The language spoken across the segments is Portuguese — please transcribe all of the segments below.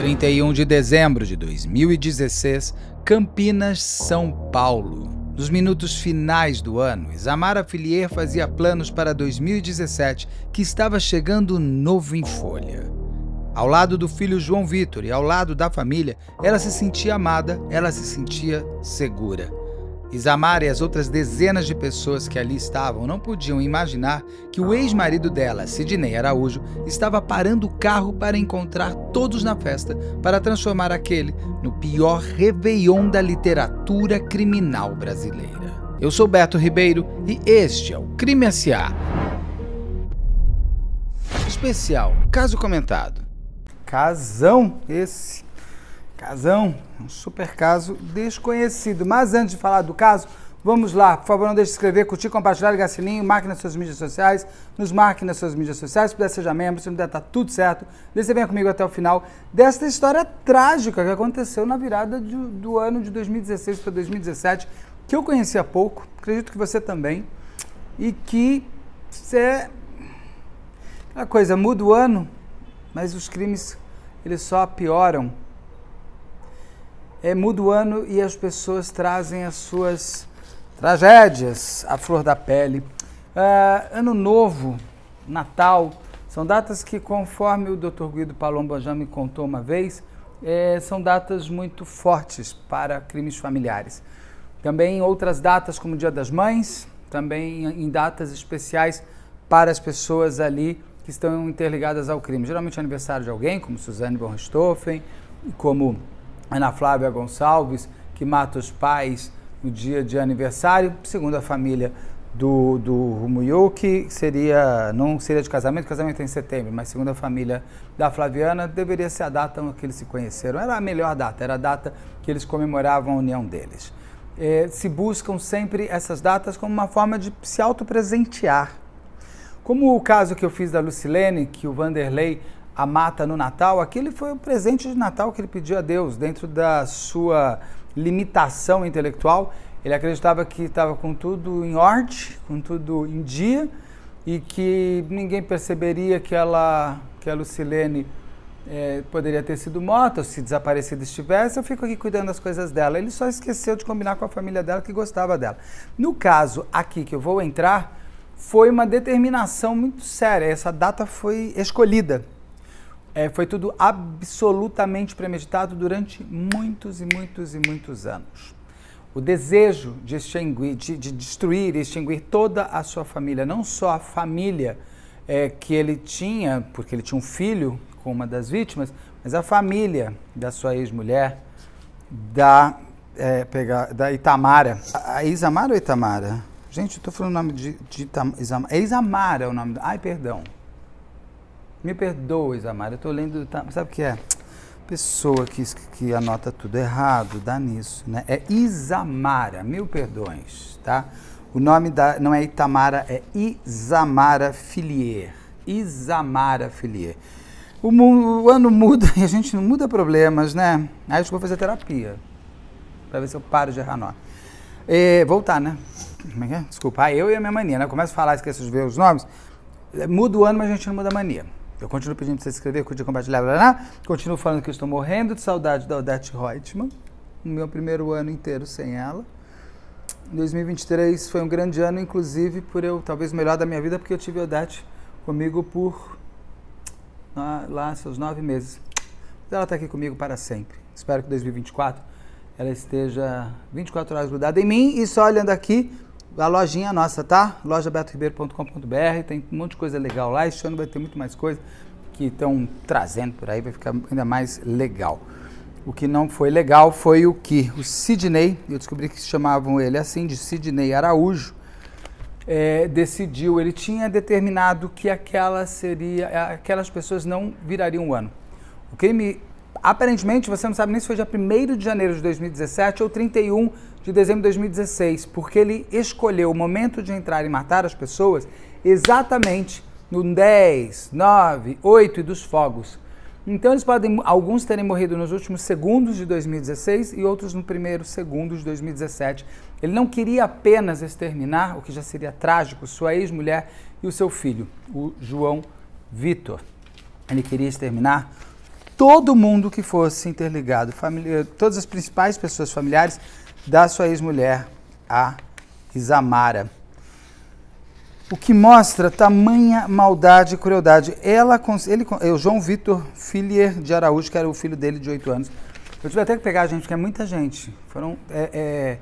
31 de dezembro de 2016, Campinas, São Paulo. Nos minutos finais do ano, Isamara Filier fazia planos para 2017, que estava chegando novo em folha. Ao lado do filho João Vitor e ao lado da família, ela se sentia amada, ela se sentia segura. Isamar e as outras dezenas de pessoas que ali estavam não podiam imaginar que o ex-marido dela, Sidney Araújo, estava parando o carro para encontrar todos na festa para transformar aquele no pior réveillon da literatura criminal brasileira. Eu sou Beto Ribeiro e este é o Crime S.A. Especial Caso Comentado. Casão esse Casão, é um super caso desconhecido. Mas antes de falar do caso, vamos lá. Por favor, não deixe de inscrever, curtir, compartilhar, ligar sininho, marque nas suas mídias sociais, nos marque nas suas mídias sociais, se puder seja membro, se não puder, está tudo certo. Você vem comigo até o final desta história trágica que aconteceu na virada do, do ano de 2016 para 2017, que eu conheci há pouco, acredito que você também, e que é aquela coisa, muda o ano, mas os crimes eles só pioram é, muda o ano e as pessoas trazem as suas tragédias à flor da pele. Uh, ano Novo, Natal, são datas que, conforme o Dr. Guido Palomba já me contou uma vez, é, são datas muito fortes para crimes familiares. Também em outras datas, como o Dia das Mães, também em datas especiais para as pessoas ali que estão interligadas ao crime. Geralmente é aniversário de alguém, como Suzane Bornstoffen, como Ana Flávia Gonçalves, que mata os pais no dia de aniversário, segundo a família do, do Rumuyu, que seria, não seria de casamento, casamento é em setembro, mas segundo a família da Flaviana, deveria ser a data em que eles se conheceram. Era a melhor data, era a data que eles comemoravam a união deles. É, se buscam sempre essas datas como uma forma de se autopresentear. Como o caso que eu fiz da Lucilene, que o Vanderlei a mata no Natal, aquele foi o presente de Natal que ele pediu a Deus, dentro da sua limitação intelectual. Ele acreditava que estava com tudo em ordem, com tudo em dia, e que ninguém perceberia que ela, que a Lucilene é, poderia ter sido morta, ou se desaparecida estivesse, eu fico aqui cuidando das coisas dela. Ele só esqueceu de combinar com a família dela que gostava dela. No caso aqui que eu vou entrar, foi uma determinação muito séria. Essa data foi escolhida é, foi tudo absolutamente premeditado durante muitos e muitos e muitos anos. O desejo de, extinguir, de, de destruir e extinguir toda a sua família, não só a família é, que ele tinha, porque ele tinha um filho com uma das vítimas, mas a família da sua ex-mulher, da, é, da Itamara. A, a Isamara ou Itamara? Gente, eu estou falando o nome de, de Itamara. É Isamara o nome. Ai, perdão. Me perdoe, Isamara, eu estou lendo. Tá, sabe o que é? Pessoa que, que anota tudo errado, dá nisso, né? É Isamara, mil perdões, tá? O nome da, não é Itamara, é Isamara Filier. Isamara Filier. O, mundo, o, ano muda e a gente não muda problemas, né? Aí eu vou fazer terapia. Pra ver se eu paro de errar nó. É, voltar, né? Como é que é? Desculpa, ah, eu e a minha mania, né? Eu começo a falar, esqueço de ver os nomes. É, muda o ano, mas a gente não muda a mania. Eu continuo pedindo para você inscrever, curtir, compartilhar, blá, blá, blá. Continuo falando que estou morrendo de saudade da Odete Reutemann. No meu primeiro ano inteiro sem ela. 2023 foi um grande ano, inclusive por eu, talvez o melhor da minha vida, porque eu tive a Odete comigo por lá, ah, lá seus nove meses. Mas ela está aqui comigo para sempre. Espero que 2024 ela esteja 24 horas grudada em mim. E só olhando aqui, a lojinha é nossa, tá? lojabertoribeiro.com.br, tem um monte de coisa legal lá. Este ano vai ter muito mais coisa que estão trazendo por aí, vai ficar ainda mais legal. O que não foi legal foi o que o Sidney, eu descobri que chamavam ele assim, de Sidney Araújo, é, decidiu, ele tinha determinado que aquela seria, aquelas pessoas não virariam o ano. O crime, aparentemente, você não sabe nem se foi dia 1 de janeiro de 2017 ou 31 de dezembro de 2016, porque ele escolheu o momento de entrar e matar as pessoas exatamente no 10, 9, 8 e dos fogos. Então eles podem, alguns terem morrido nos últimos segundos de 2016 e outros no primeiro segundo de 2017. Ele não queria apenas exterminar, o que já seria trágico, sua ex-mulher e o seu filho, o João Vitor. Ele queria exterminar todo mundo que fosse interligado, todas as principais pessoas familiares da sua ex-mulher, a Isamara. O que mostra tamanha maldade e crueldade. Ela, ele, o João Vitor Filier de Araújo, que era o filho dele de 8 anos. Eu tive até que pegar, a gente, porque é muita gente. Foram é, é,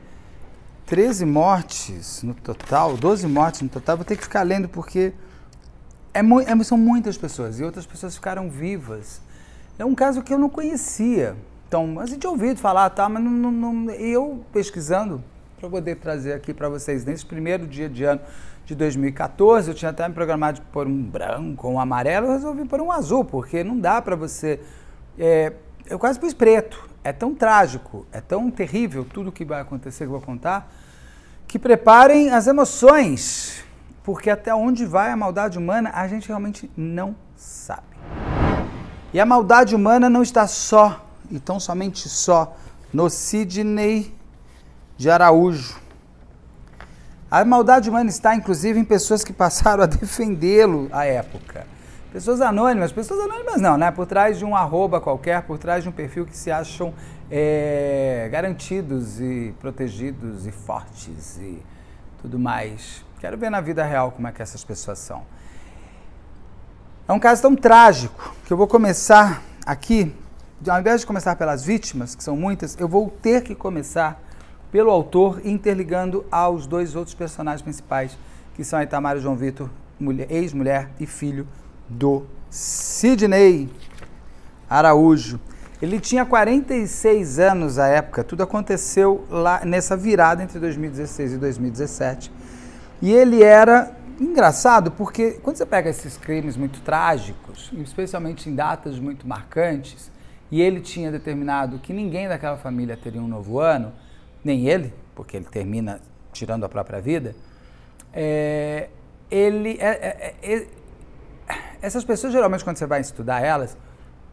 13 mortes no total, 12 mortes no total. Vou ter que ficar lendo porque é, é, são muitas pessoas e outras pessoas ficaram vivas. É um caso que eu não conhecia. Então, a gente ouviu falar, tá, mas não, não, não, eu pesquisando para poder trazer aqui para vocês, nesse primeiro dia de ano de 2014, eu tinha até me programado por pôr um branco, um amarelo, eu resolvi pôr um azul, porque não dá para você. É, eu quase pus preto. É tão trágico, é tão terrível tudo que vai acontecer que eu vou contar, que preparem as emoções, porque até onde vai a maldade humana a gente realmente não sabe. E a maldade humana não está só então, somente só no Sidney de Araújo. A maldade humana está, inclusive, em pessoas que passaram a defendê-lo à época. Pessoas anônimas, pessoas anônimas não, né? Por trás de um arroba qualquer, por trás de um perfil que se acham é, garantidos e protegidos e fortes e tudo mais. Quero ver na vida real como é que essas pessoas são. É um caso tão trágico que eu vou começar aqui ao invés de começar pelas vítimas, que são muitas, eu vou ter que começar pelo autor, interligando aos dois outros personagens principais, que são Itamar e João Vitor, ex-mulher e filho do Sidney Araújo. Ele tinha 46 anos à época, tudo aconteceu lá nessa virada entre 2016 e 2017. E ele era engraçado porque quando você pega esses crimes muito trágicos, especialmente em datas muito marcantes, e ele tinha determinado que ninguém daquela família teria um novo ano, nem ele, porque ele termina tirando a própria vida, é, ele, é, é, é, é essas pessoas, geralmente, quando você vai estudar elas,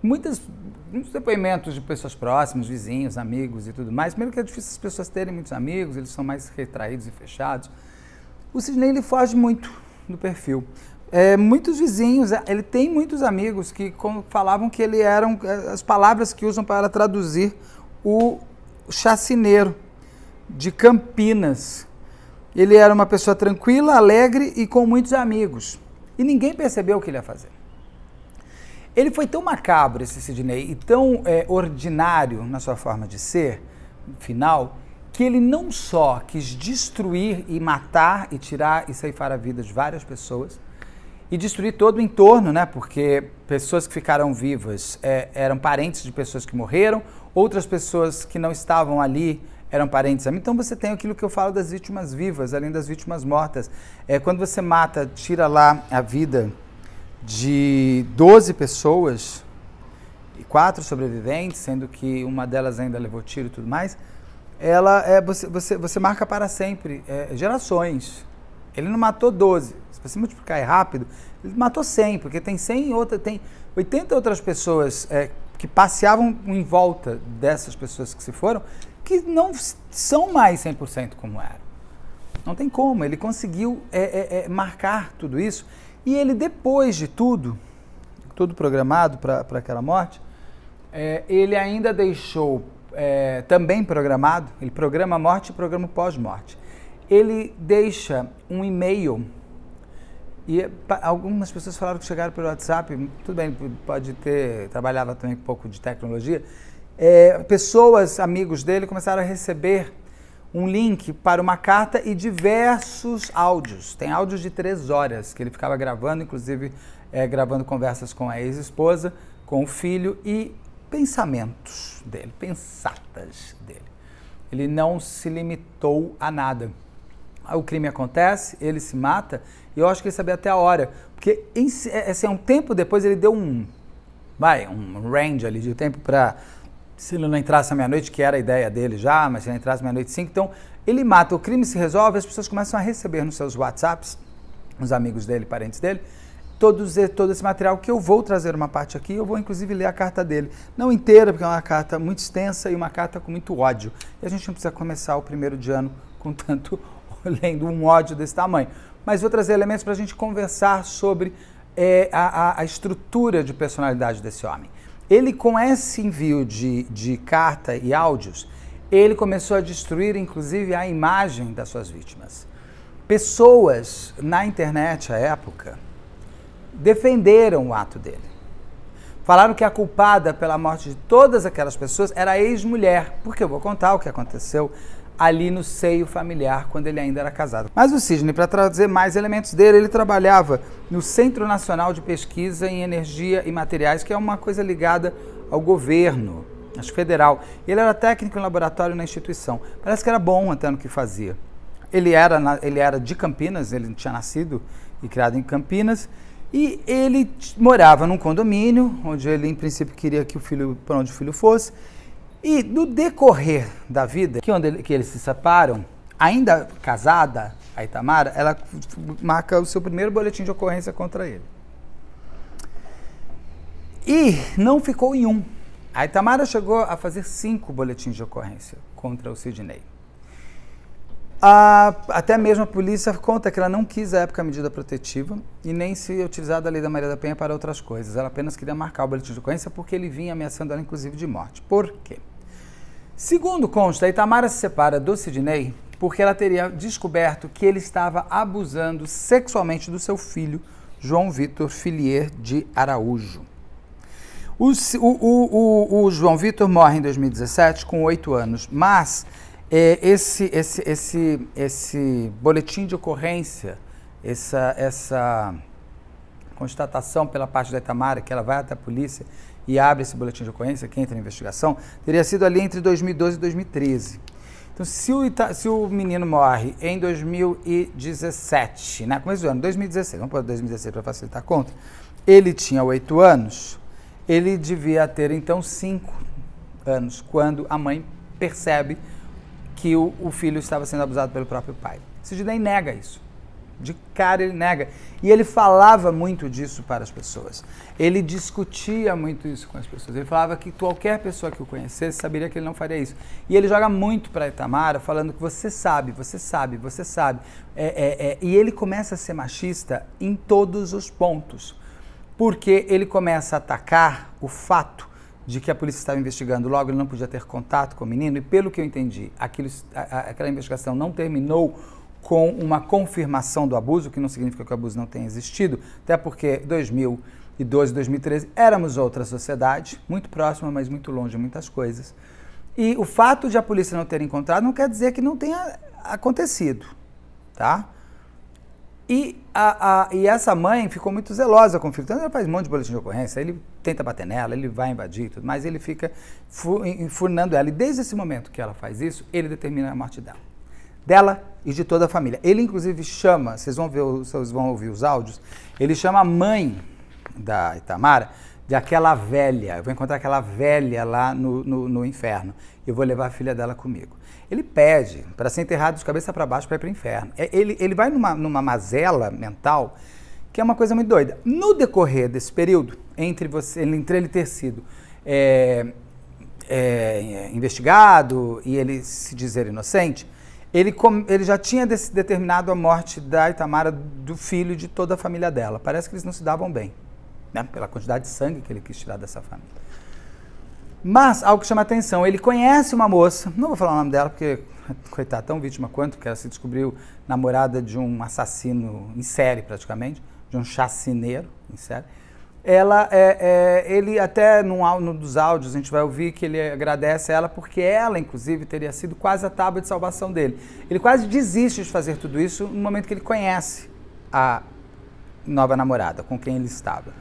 muitas, muitos depoimentos de pessoas próximas, vizinhos, amigos e tudo mais, mesmo que é difícil as pessoas terem muitos amigos, eles são mais retraídos e fechados. O Sidney, ele foge muito do perfil. É, muitos vizinhos, é, ele tem muitos amigos que falavam que ele eram é, as palavras que usam para traduzir o chacineiro de Campinas. Ele era uma pessoa tranquila, alegre e com muitos amigos. E ninguém percebeu o que ele ia fazer. Ele foi tão macabro, esse Sidney, e tão é, ordinário na sua forma de ser, final, que ele não só quis destruir e matar e tirar e ceifar a vida de várias pessoas, e destruir todo o entorno, né? Porque pessoas que ficaram vivas é, eram parentes de pessoas que morreram, outras pessoas que não estavam ali eram parentes. Então você tem aquilo que eu falo das vítimas vivas, além das vítimas mortas. É, quando você mata, tira lá a vida de 12 pessoas e quatro sobreviventes, sendo que uma delas ainda levou tiro e tudo mais, ela é, você, você, você marca para sempre é, gerações. Ele não matou 12, para se multiplicar é rápido, ele matou 100, porque tem 100 outra, tem 80 outras pessoas é, que passeavam em volta dessas pessoas que se foram, que não são mais 100% como eram. Não tem como, ele conseguiu é, é, é, marcar tudo isso. E ele, depois de tudo, tudo programado para aquela morte, é, ele ainda deixou é, também programado, ele programa a morte e programa o pós-morte ele deixa um e-mail e algumas pessoas falaram que chegaram pelo WhatsApp, tudo bem, pode ter, trabalhava também um pouco de tecnologia. É, pessoas, amigos dele, começaram a receber um link para uma carta e diversos áudios. Tem áudios de três horas que ele ficava gravando, inclusive é, gravando conversas com a ex-esposa, com o filho e pensamentos dele, pensatas dele. Ele não se limitou a nada o crime acontece, ele se mata, e eu acho que ele sabia até a hora. Porque em, é, assim, um tempo depois ele deu um, vai, um range ali de tempo para se ele não entrasse à meia-noite, que era a ideia dele já, mas se ele entrasse à meia-noite cinco, então ele mata, o crime se resolve, as pessoas começam a receber nos seus WhatsApps, os amigos dele, parentes dele, todos, todo esse material que eu vou trazer uma parte aqui, eu vou inclusive ler a carta dele. Não inteira, porque é uma carta muito extensa e uma carta com muito ódio. E a gente não precisa começar o primeiro de ano com tanto ódio lendo um ódio desse tamanho. Mas vou trazer elementos para a gente conversar sobre é, a, a, estrutura de personalidade desse homem. Ele, com esse envio de, de carta e áudios, ele começou a destruir, inclusive, a imagem das suas vítimas. Pessoas na internet, à época, defenderam o ato dele. Falaram que a culpada pela morte de todas aquelas pessoas era a ex-mulher, porque eu vou contar o que aconteceu ali no seio familiar quando ele ainda era casado. Mas o Cisne, para trazer mais elementos dele, ele trabalhava no Centro Nacional de Pesquisa em Energia e Materiais, que é uma coisa ligada ao governo, acho federal. Ele era técnico em laboratório na instituição. Parece que era bom até no que fazia. Ele era, na, ele era de Campinas, ele tinha nascido e criado em Campinas, e ele morava num condomínio, onde ele, em princípio, queria que o filho, para onde o filho fosse, e no decorrer da vida, que, onde, que eles se separam, ainda casada, a Itamara, ela marca o seu primeiro boletim de ocorrência contra ele. E não ficou em um. A Itamara chegou a fazer cinco boletins de ocorrência contra o Sidney. até mesmo a polícia conta que ela não quis à época a medida protetiva e nem se utilizar da lei da Maria da Penha para outras coisas. Ela apenas queria marcar o boletim de ocorrência porque ele vinha ameaçando ela, inclusive, de morte. Por quê? Segundo consta, Itamara se separa do Sidney porque ela teria descoberto que ele estava abusando sexualmente do seu filho, João Vitor Filier de Araújo. O, o, o, o João Vitor morre em 2017 com oito anos, mas é, esse, esse, esse, esse boletim de ocorrência, essa, essa constatação pela parte da Itamara, que ela vai até a polícia, e abre esse boletim de ocorrência, que entra na investigação, teria sido ali entre 2012 e 2013. Então, se o, Ita se o menino morre em 2017, na né, começo do ano, 2016, vamos para 2016 para facilitar a conta, ele tinha 8 anos, ele devia ter então 5 anos, quando a mãe percebe que o, o filho estava sendo abusado pelo próprio pai. Sidney nega isso. De cara ele nega. E ele falava muito disso para as pessoas. Ele discutia muito isso com as pessoas. Ele falava que qualquer pessoa que o conhecesse saberia que ele não faria isso. E ele joga muito para Itamara, falando que você sabe, você sabe, você sabe. É, é, é. E ele começa a ser machista em todos os pontos. Porque ele começa a atacar o fato de que a polícia estava investigando logo, ele não podia ter contato com o menino, e pelo que eu entendi, aquilo, a, aquela investigação não terminou com uma confirmação do abuso, que não significa que o abuso não tenha existido, até porque 2012, 2013 éramos outra sociedade, muito próxima, mas muito longe de muitas coisas. E o fato de a polícia não ter encontrado não quer dizer que não tenha acontecido, tá? E, a, a, e essa mãe ficou muito zelosa com o filho. Então, ela faz um monte de boletim de ocorrência, ele tenta bater nela, ele vai invadir tudo, mas ele fica enfurnando ela. E desde esse momento que ela faz isso, ele determina a morte dela dela e de toda a família. Ele, inclusive, chama, vocês vão, ver, vocês vão ouvir os áudios, ele chama a mãe da Itamara de aquela velha. Eu vou encontrar aquela velha lá no, no, no inferno. e vou levar a filha dela comigo. Ele pede para ser enterrado de cabeça para baixo para ir para o inferno. É, ele, ele vai numa, numa mazela mental que é uma coisa muito doida. No decorrer desse período, entre, você, entre ele ter sido é, é, investigado e ele se dizer inocente, ele, ele já tinha determinado a morte da Itamara, do filho de toda a família dela. Parece que eles não se davam bem, né? pela quantidade de sangue que ele quis tirar dessa família. Mas, algo que chama atenção, ele conhece uma moça, não vou falar o nome dela, porque, coitada, tão vítima quanto, que ela se descobriu namorada de um assassino em série, praticamente, de um chacineiro em série ela é, é, ele até num, num dos áudios a gente vai ouvir que ele agradece a ela porque ela inclusive teria sido quase a tábua de salvação dele. Ele quase desiste de fazer tudo isso no momento que ele conhece a nova namorada com quem ele estava.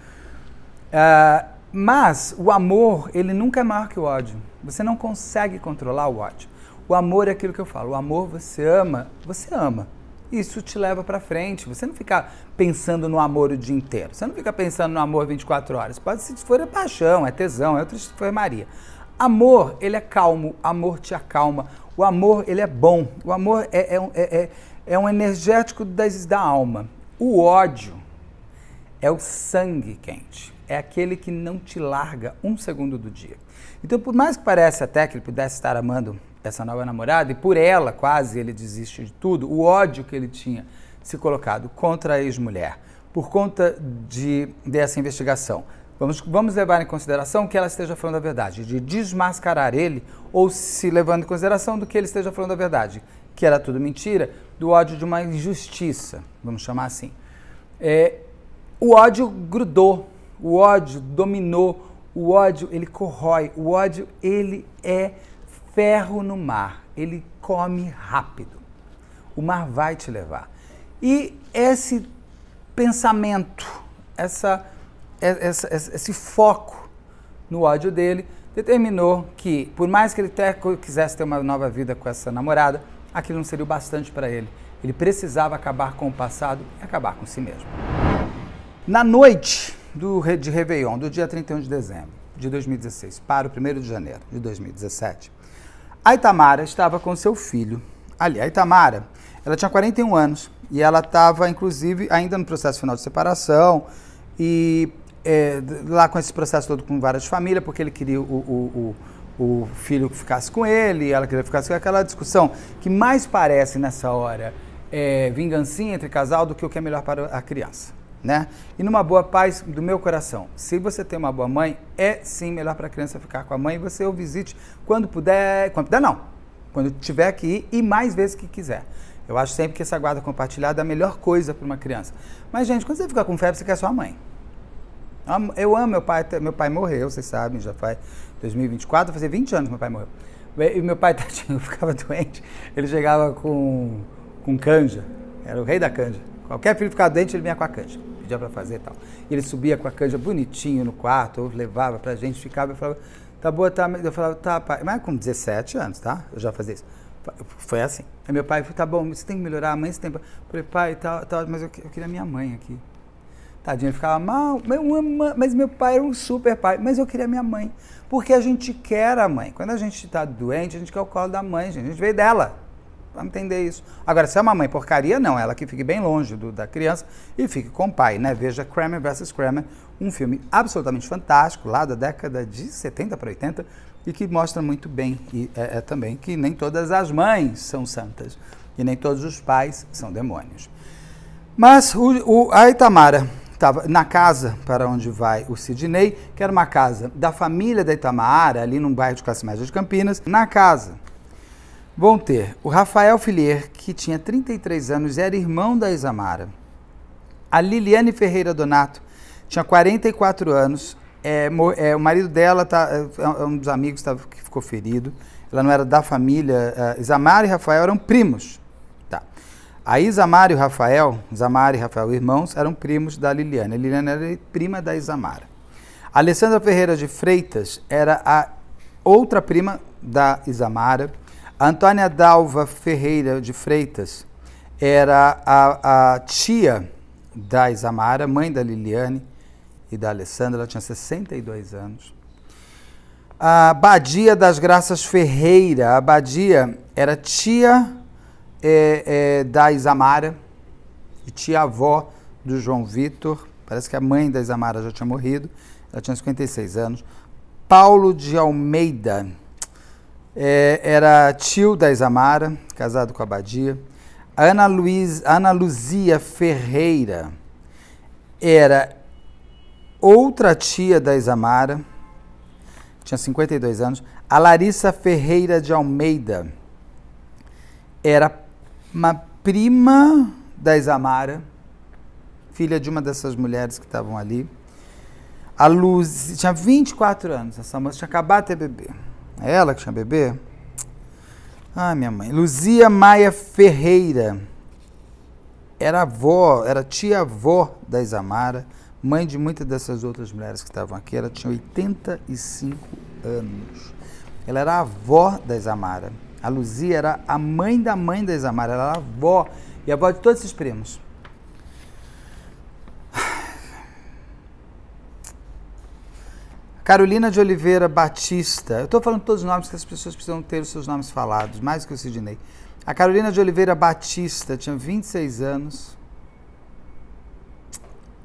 Uh, mas o amor ele nunca é maior que o ódio. Você não consegue controlar o ódio. O amor é aquilo que eu falo. O amor você ama, você ama isso te leva para frente. Você não fica pensando no amor o dia inteiro. Você não fica pensando no amor 24 horas. Pode se for é paixão, é tesão, é outra Maria. Amor, ele é calmo, amor te acalma. O amor, ele é bom. O amor é, é, é, é, é um energético das, da alma. O ódio é o sangue quente. É aquele que não te larga um segundo do dia. Então, por mais que pareça até que ele pudesse estar amando essa nova namorada, e por ela quase ele desiste de tudo, o ódio que ele tinha se colocado contra a ex-mulher por conta de, dessa investigação. Vamos, vamos levar em consideração que ela esteja falando a verdade, de desmascarar ele ou se levando em consideração do que ele esteja falando a verdade, que era tudo mentira, do ódio de uma injustiça, vamos chamar assim. É, o ódio grudou, o ódio dominou, o ódio ele corrói, o ódio ele é ferro no mar, ele come rápido. O mar vai te levar. E esse pensamento, essa, essa, esse foco no ódio dele, determinou que, por mais que ele quisesse ter uma nova vida com essa namorada, aquilo não seria o bastante para ele. Ele precisava acabar com o passado e acabar com si mesmo. Na noite do, de Réveillon, do dia 31 de dezembro de 2016 para o 1 de janeiro de 2017, a Itamara estava com seu filho. Ali, a Itamara, ela tinha 41 anos e ela estava, inclusive, ainda no processo final de separação e é, lá com esse processo todo com várias famílias, porque ele queria o, o, o, o filho que ficasse com ele, ela queria ficar com aquela discussão que mais parece nessa hora é, vingancinha entre casal do que o que é melhor para a criança né? E numa boa paz do meu coração. Se você tem uma boa mãe, é sim melhor para a criança ficar com a mãe. Você o visite quando puder, quando puder não, quando tiver que ir e mais vezes que quiser. Eu acho sempre que essa guarda compartilhada é a melhor coisa para uma criança. Mas gente, quando você fica com febre, você quer sua mãe. Eu amo meu pai, meu pai morreu, vocês sabem, já faz 2024, fazer 20 anos que meu pai morreu. E meu pai, tadinho, ficava doente, ele chegava com, com canja, era o rei da canja. Qualquer filho ficava doente, ele vinha com a canja. Pedia para fazer e tal. Ele subia com a canja bonitinho no quarto, levava pra gente, ficava e falava, tá boa, tá. Eu falava, tá, pai. Mas com 17 anos, tá? Eu já fazia isso. Foi assim. Aí meu pai falou, tá bom, você tem que melhorar, amanhã você tem. Eu falei, pai, tá, tá, mas eu, eu queria minha mãe aqui. Tadinha, ele ficava mal, mas meu pai era um super pai, mas eu queria minha mãe. Porque a gente quer a mãe. Quando a gente está doente, a gente quer o colo da mãe, gente. A gente veio dela. Vamos entender isso. Agora, se é uma mãe porcaria, não. Ela que fique bem longe do, da criança e fique com o pai, né? Veja Kramer vs. Kramer, um filme absolutamente fantástico, lá da década de 70 para 80, e que mostra muito bem e, é, é, também que nem todas as mães são santas e nem todos os pais são demônios. Mas o, o, a Itamara estava na casa para onde vai o Sidney, que era uma casa da família da Itamara, ali num bairro de classe média de Campinas, na casa Bom ter. O Rafael Filier, que tinha 33 anos, era irmão da Isamara. A Liliane Ferreira Donato tinha 44 anos. É, é, o marido dela tá, é, é um dos amigos tá, que ficou ferido. Ela não era da família. É, Isamara e Rafael eram primos. Tá. A Isamara e o Rafael, Isamara e Rafael, irmãos, eram primos da Liliane. A Liliane era prima da Isamara. A Alessandra Ferreira de Freitas era a outra prima da Isamara. Antônia Dalva Ferreira de Freitas era a, a tia da Isamara, mãe da Liliane e da Alessandra, ela tinha 62 anos. A Badia das Graças Ferreira, a Badia era tia é, é, da Isamara e tia-avó do João Vitor, parece que a mãe da Isamara já tinha morrido, ela tinha 56 anos. Paulo de Almeida, é, era tio da Isamara, casado com a Badia, Ana, Luiz, Ana Luzia Ferreira era outra tia da Isamara, tinha 52 anos. A Larissa Ferreira de Almeida era uma prima da Isamara, filha de uma dessas mulheres que estavam ali. A Luz tinha 24 anos, essa moça tinha acabado de ter bebê. É ela que chama bebê? Ah, minha mãe. Luzia Maia Ferreira. Era avó, era tia-avó da Isamara, mãe de muitas dessas outras mulheres que estavam aqui. Ela tinha 85 anos. Ela era avó da Isamara. A Luzia era a mãe da mãe da Isamara, ela era avó e avó de todos esses primos. Carolina de Oliveira Batista. Eu estou falando todos os nomes que as pessoas precisam ter os seus nomes falados, mais que o Sidney. A Carolina de Oliveira Batista tinha 26 anos.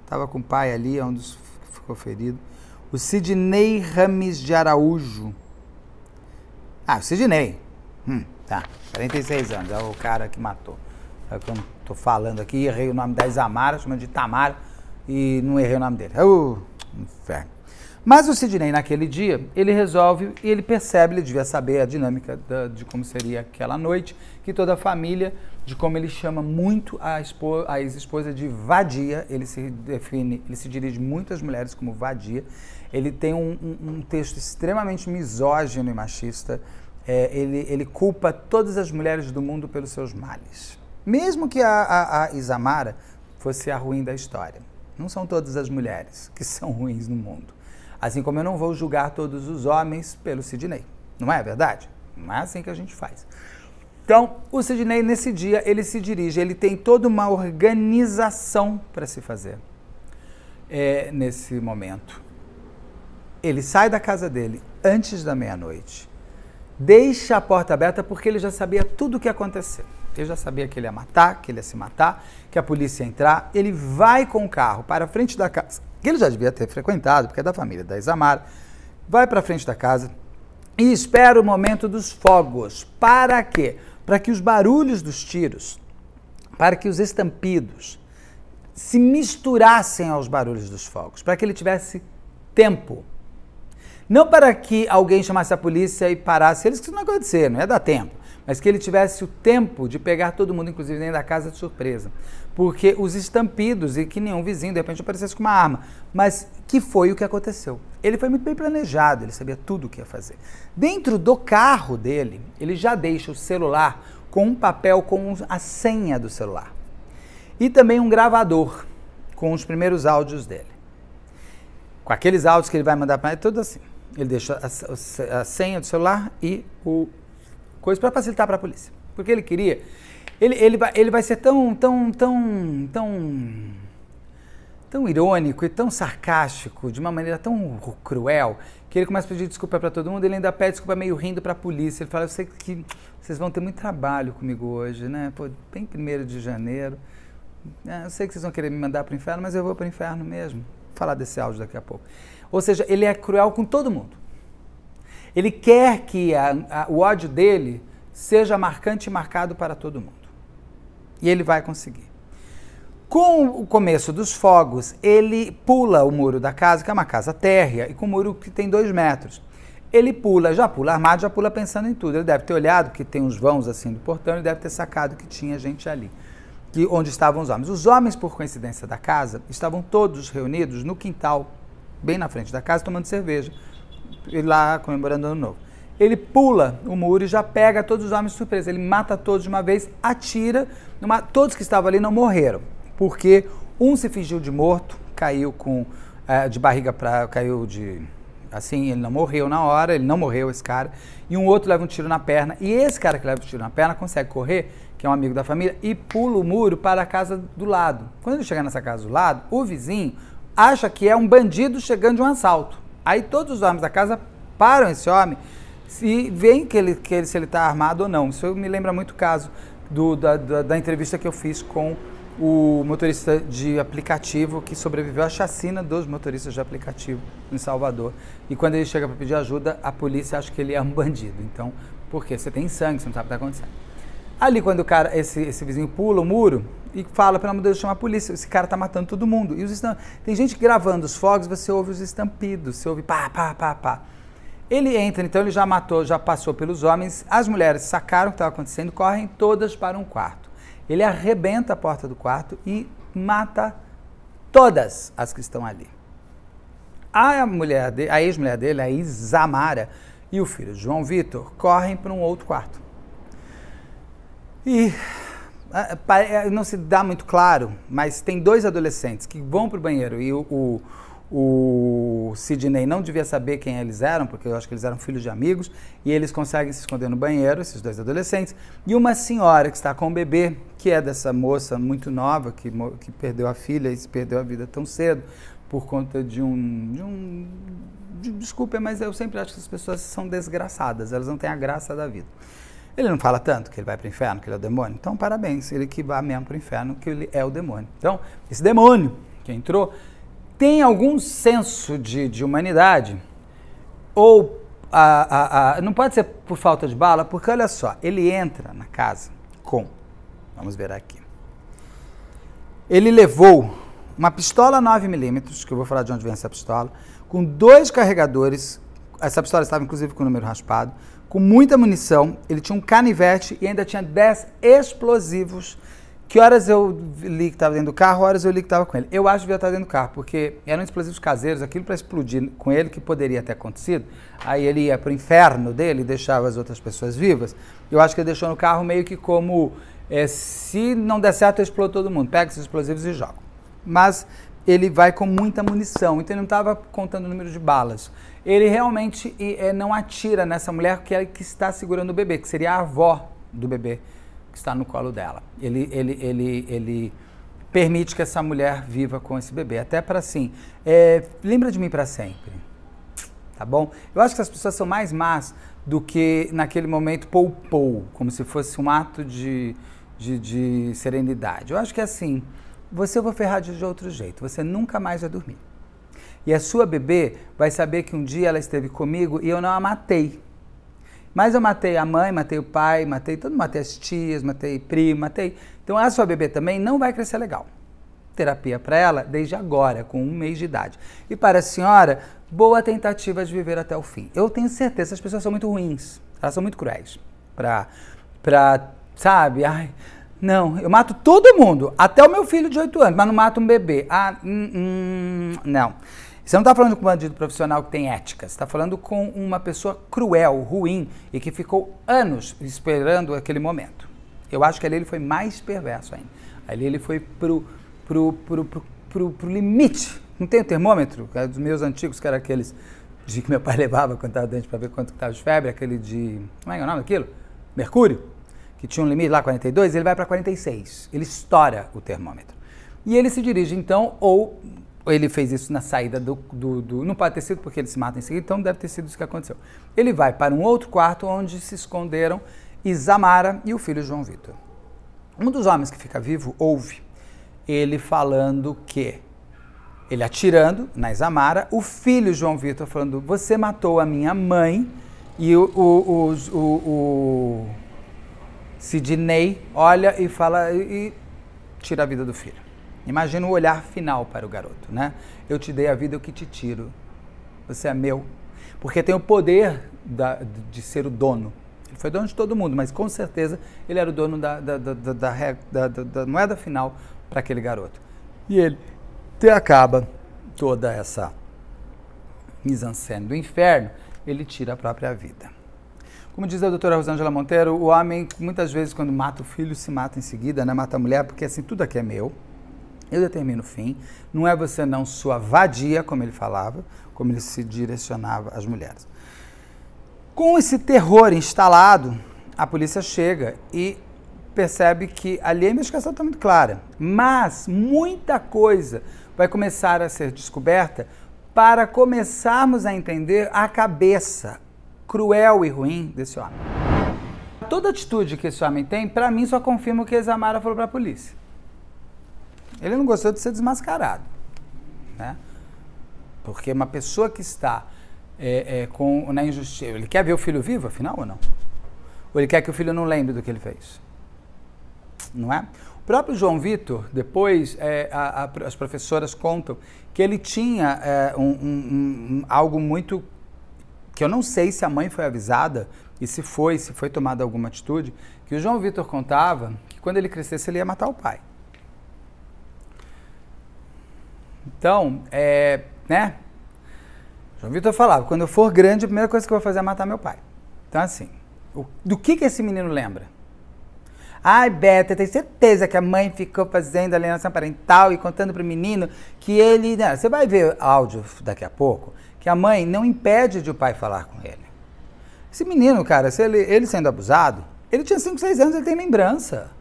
Estava com o pai ali, é um dos que ficou ferido. O Sidney Rames de Araújo. Ah, o Sidney. Hum, tá. 46 anos, é o cara que matou. É que eu tô falando aqui, errei o nome da Isamara, chamando de Tamara, e não errei o nome dele. É o inferno. Mas o Sidney, naquele dia, ele resolve e ele percebe, ele devia saber a dinâmica da, de como seria aquela noite, que toda a família, de como ele chama muito a, a ex-esposa de vadia, ele se define, ele se dirige muito às mulheres como vadia. Ele tem um, um, um texto extremamente misógino e machista. É, ele, ele culpa todas as mulheres do mundo pelos seus males. Mesmo que a, a, a Isamara fosse a ruim da história. Não são todas as mulheres que são ruins no mundo. Assim como eu não vou julgar todos os homens pelo Sidney. Não é verdade? Não é assim que a gente faz. Então, o Sidney, nesse dia, ele se dirige, ele tem toda uma organização para se fazer é, nesse momento. Ele sai da casa dele antes da meia-noite, deixa a porta aberta porque ele já sabia tudo o que aconteceu. Ele já sabia que ele ia matar, que ele ia se matar, que a polícia ia entrar. Ele vai com o carro para a frente da casa que ele já devia ter frequentado, porque é da família da Isamar, vai para frente da casa e espera o momento dos fogos. Para quê? Para que os barulhos dos tiros, para que os estampidos se misturassem aos barulhos dos fogos, para que ele tivesse tempo. Não para que alguém chamasse a polícia e parasse eles, que isso não ia acontecer, não ia dar tempo mas que ele tivesse o tempo de pegar todo mundo, inclusive dentro da casa de surpresa. Porque os estampidos e que nenhum vizinho de repente aparecesse com uma arma. Mas que foi o que aconteceu? Ele foi muito bem planejado, ele sabia tudo o que ia fazer. Dentro do carro dele, ele já deixa o celular com um papel com a senha do celular. E também um gravador com os primeiros áudios dele. Com aqueles áudios que ele vai mandar para ele, tudo assim. Ele deixa a, a senha do celular e o coisa para facilitar para a polícia. Porque ele queria. Ele, ele, vai, ele vai ser tão, tão, tão, tão. tão irônico e tão sarcástico, de uma maneira tão cruel, que ele começa a pedir desculpa para todo mundo, ele ainda pede desculpa meio rindo para a polícia. Ele fala: Eu sei que vocês vão ter muito trabalho comigo hoje, né? Pô, bem primeiro de janeiro. É, eu sei que vocês vão querer me mandar para o inferno, mas eu vou para o inferno mesmo. Vou falar desse áudio daqui a pouco. Ou seja, ele é cruel com todo mundo. Ele quer que a, a, o ódio dele seja marcante e marcado para todo mundo. E ele vai conseguir. Com o começo dos fogos, ele pula o muro da casa, que é uma casa térrea, e com um muro que tem dois metros. Ele pula, já pula armado, já pula pensando em tudo. Ele deve ter olhado que tem uns vãos assim do portão, ele deve ter sacado que tinha gente ali, que onde estavam os homens. Os homens, por coincidência da casa, estavam todos reunidos no quintal, bem na frente da casa, tomando cerveja e lá comemorando o ano novo. Ele pula o muro e já pega todos os homens de surpresa. Ele mata todos de uma vez, atira. Numa... Todos que estavam ali não morreram, porque um se fingiu de morto, caiu com é, de barriga para caiu de assim, ele não morreu na hora, ele não morreu esse cara, e um outro leva um tiro na perna, e esse cara que leva o um tiro na perna consegue correr, que é um amigo da família, e pula o muro para a casa do lado. Quando ele chegar nessa casa do lado, o vizinho acha que é um bandido chegando de um assalto. Aí todos os homens da casa param esse homem e veem que ele, que ele, se ele está armado ou não. Isso me lembra muito o caso do, da, da, da entrevista que eu fiz com o motorista de aplicativo que sobreviveu à chacina dos motoristas de aplicativo em Salvador. E quando ele chega para pedir ajuda, a polícia acha que ele é um bandido. Então, por quê? você tem sangue, você não sabe o que está acontecendo. Ali quando o cara, esse, esse vizinho pula o muro e fala, pelo amor de Deus, chama a polícia, esse cara tá matando todo mundo. E os estamp... Tem gente gravando os fogos, você ouve os estampidos, você ouve pá, pá, pá, pá. Ele entra, então ele já matou, já passou pelos homens, as mulheres sacaram o que estava acontecendo, correm todas para um quarto. Ele arrebenta a porta do quarto e mata todas as que estão ali. A mulher, de, a ex-mulher dele, a Isamara, e o filho João Vitor correm para um outro quarto. E ah, eh, não se dá muito claro, mas tem dois adolescentes que vão para o banheiro e o, o o Sidney não devia saber quem eles eram, porque eu acho que eles eram filhos de amigos, e eles conseguem se esconder no banheiro, esses dois adolescentes, e uma senhora que está com o bebê, que é dessa moça muito nova, que, que perdeu a filha e se perdeu a vida tão cedo, por conta de um, de um... De, desculpa, mas eu sempre acho que as pessoas são desgraçadas, elas não têm a graça da vida. Ele não fala tanto que ele vai para o inferno, que ele é o demônio. Então, parabéns, ele que vai mesmo para o inferno, que ele é o demônio. Então, esse demônio que entrou tem algum senso de, de humanidade. Ou, a, a, a, não pode ser por falta de bala, porque olha só, ele entra na casa com, vamos ver aqui, ele levou uma pistola 9mm, que eu vou falar de onde vem essa pistola, com dois carregadores, essa pistola estava inclusive com o número raspado, com muita munição, ele tinha um canivete e ainda tinha 10 explosivos. Que horas eu li que estava dentro do carro, horas eu li que estava com ele. Eu acho que devia estar dentro do carro, porque eram explosivos caseiros, aquilo para explodir com ele, que poderia ter acontecido. Aí ele ia para o inferno dele, deixava as outras pessoas vivas. Eu acho que ele deixou no carro meio que como, é, se não der certo, eu explodo todo mundo. Pega esses explosivos e joga. Mas ele vai com muita munição. Então ele não estava contando o número de balas. Ele realmente é, não atira nessa mulher que, é, que está segurando o bebê, que seria a avó do bebê que está no colo dela. Ele, ele, ele, ele permite que essa mulher viva com esse bebê. Até para assim, é, lembra de mim para sempre. Tá bom? Eu acho que as pessoas são mais más do que naquele momento poupou, como se fosse um ato de, de, de serenidade. Eu acho que é assim você eu vou ferrar de outro jeito, você nunca mais vai dormir. E a sua bebê vai saber que um dia ela esteve comigo e eu não a matei. Mas eu matei a mãe, matei o pai, matei todo, matei as tias, matei primo, matei. Então a sua bebê também não vai crescer legal. Terapia para ela desde agora, com um mês de idade. E para a senhora, boa tentativa de viver até o fim. Eu tenho certeza, as pessoas são muito ruins, elas são muito cruéis. Para, pra, sabe, ai, não, eu mato todo mundo, até o meu filho de 8 anos, mas não mato um bebê. Ah, hum, hum, não. Você não está falando com um bandido profissional que tem ética, você está falando com uma pessoa cruel, ruim e que ficou anos esperando aquele momento. Eu acho que ali ele foi mais perverso ainda. Ali ele foi pro, pro, pro, pro, pro, pro limite. Não tem o termômetro? É dos meus antigos, que era aqueles de que meu pai levava quando estava dente para ver quanto estava de febre, aquele de. Como é, é o nome daquilo? Mercúrio? que tinha um limite lá 42, ele vai para 46. Ele estoura o termômetro. E ele se dirige então, ou ele fez isso na saída do, do, do, Não pode ter sido porque ele se mata em seguida, então deve ter sido isso que aconteceu. Ele vai para um outro quarto onde se esconderam Isamara e o filho João Vitor. Um dos homens que fica vivo ouve ele falando que. Ele atirando na Isamara, o filho João Vitor falando: Você matou a minha mãe e o, o, o, o Sidney olha e fala e tira a vida do filho. Imagina o olhar final para o garoto, né? Eu te dei a vida, eu que te tiro. Você é meu. Porque tem o poder da, de ser o dono. Ele foi dono de todo mundo, mas com certeza ele era o dono da, da, da moeda final para aquele garoto. E ele te acaba toda essa misancena do inferno, ele tira a própria vida. Como diz a doutora Rosângela Monteiro, o homem, muitas vezes, quando mata o filho, se mata em seguida, né? Mata a mulher, porque assim, tudo aqui é meu. Eu determino o fim. Não é você não sua vadia, como ele falava, como ele se direcionava às mulheres. Com esse terror instalado, a polícia chega e percebe que ali a investigação está muito clara. Mas muita coisa vai começar a ser descoberta para começarmos a entender a cabeça, cruel e ruim desse homem. Toda atitude que esse homem tem, para mim, só confirma o que examara falou para a polícia. Ele não gostou de ser desmascarado, né? Porque uma pessoa que está é, é, com, na injustiça, ele quer ver o filho vivo, afinal, ou não? Ou ele quer que o filho não lembre do que ele fez? Não é? O próprio João Vitor, depois, é, a, a, as professoras contam que ele tinha é, um, um, um, algo muito que eu não sei se a mãe foi avisada e se foi, se foi tomada alguma atitude, que o João Vitor contava que quando ele crescesse ele ia matar o pai. Então, é, né? João Vitor falava, quando eu for grande, a primeira coisa que eu vou fazer é matar meu pai. Então, assim, o, do que, que esse menino lembra? Ai, Beta, tem certeza que a mãe ficou fazendo alienação parental e contando pro menino que ele. Né? Você vai ver áudio daqui a pouco que a mãe não impede de o pai falar com ele. Esse menino, cara, se ele, ele sendo abusado, ele tinha 5, 6 anos, ele tem lembrança.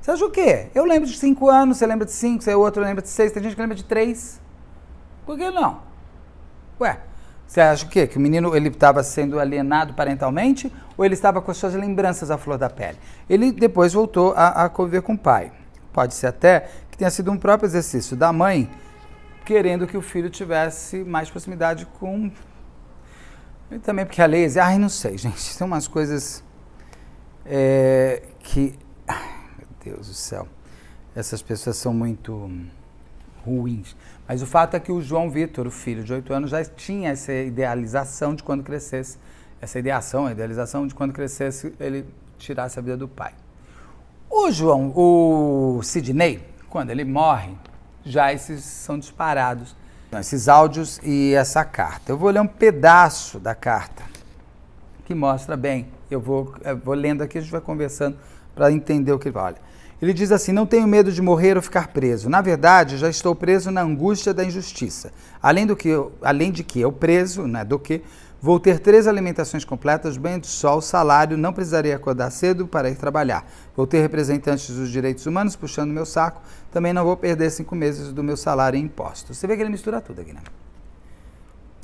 Você acha o quê? Eu lembro de 5 anos, você lembra de 5, você é outro lembra de 6, tem gente que lembra de 3. Por que não? Ué, você acha o quê? Que o menino ele estava sendo alienado parentalmente ou ele estava com as suas lembranças à flor da pele? Ele depois voltou a, a conviver com o pai. Pode ser até que tenha sido um próprio exercício da mãe querendo que o filho tivesse mais proximidade com. E também porque a lei. Ai, não sei, gente. são umas coisas é, que. Ai, meu Deus do céu. Essas pessoas são muito ruins. Mas o fato é que o João Vitor, o filho de 8 anos, já tinha essa idealização de quando crescesse essa ideação, a idealização de quando crescesse ele tirasse a vida do pai. O João, o Sidney, quando ele morre, já esses são disparados. Esses áudios e essa carta. Eu vou ler um pedaço da carta que mostra bem. Eu vou, eu eh, vou lendo aqui, a gente vai conversando para entender o que vale ele diz assim: Não tenho medo de morrer ou ficar preso. Na verdade, já estou preso na angústia da injustiça. Além, do que além de que eu preso, né, do que, vou ter três alimentações completas, banho de sol, salário, não precisarei acordar cedo para ir trabalhar. Vou ter representantes dos direitos humanos puxando meu saco. Também não vou perder cinco meses do meu salário em impostos. Você vê que ele mistura tudo aqui, né?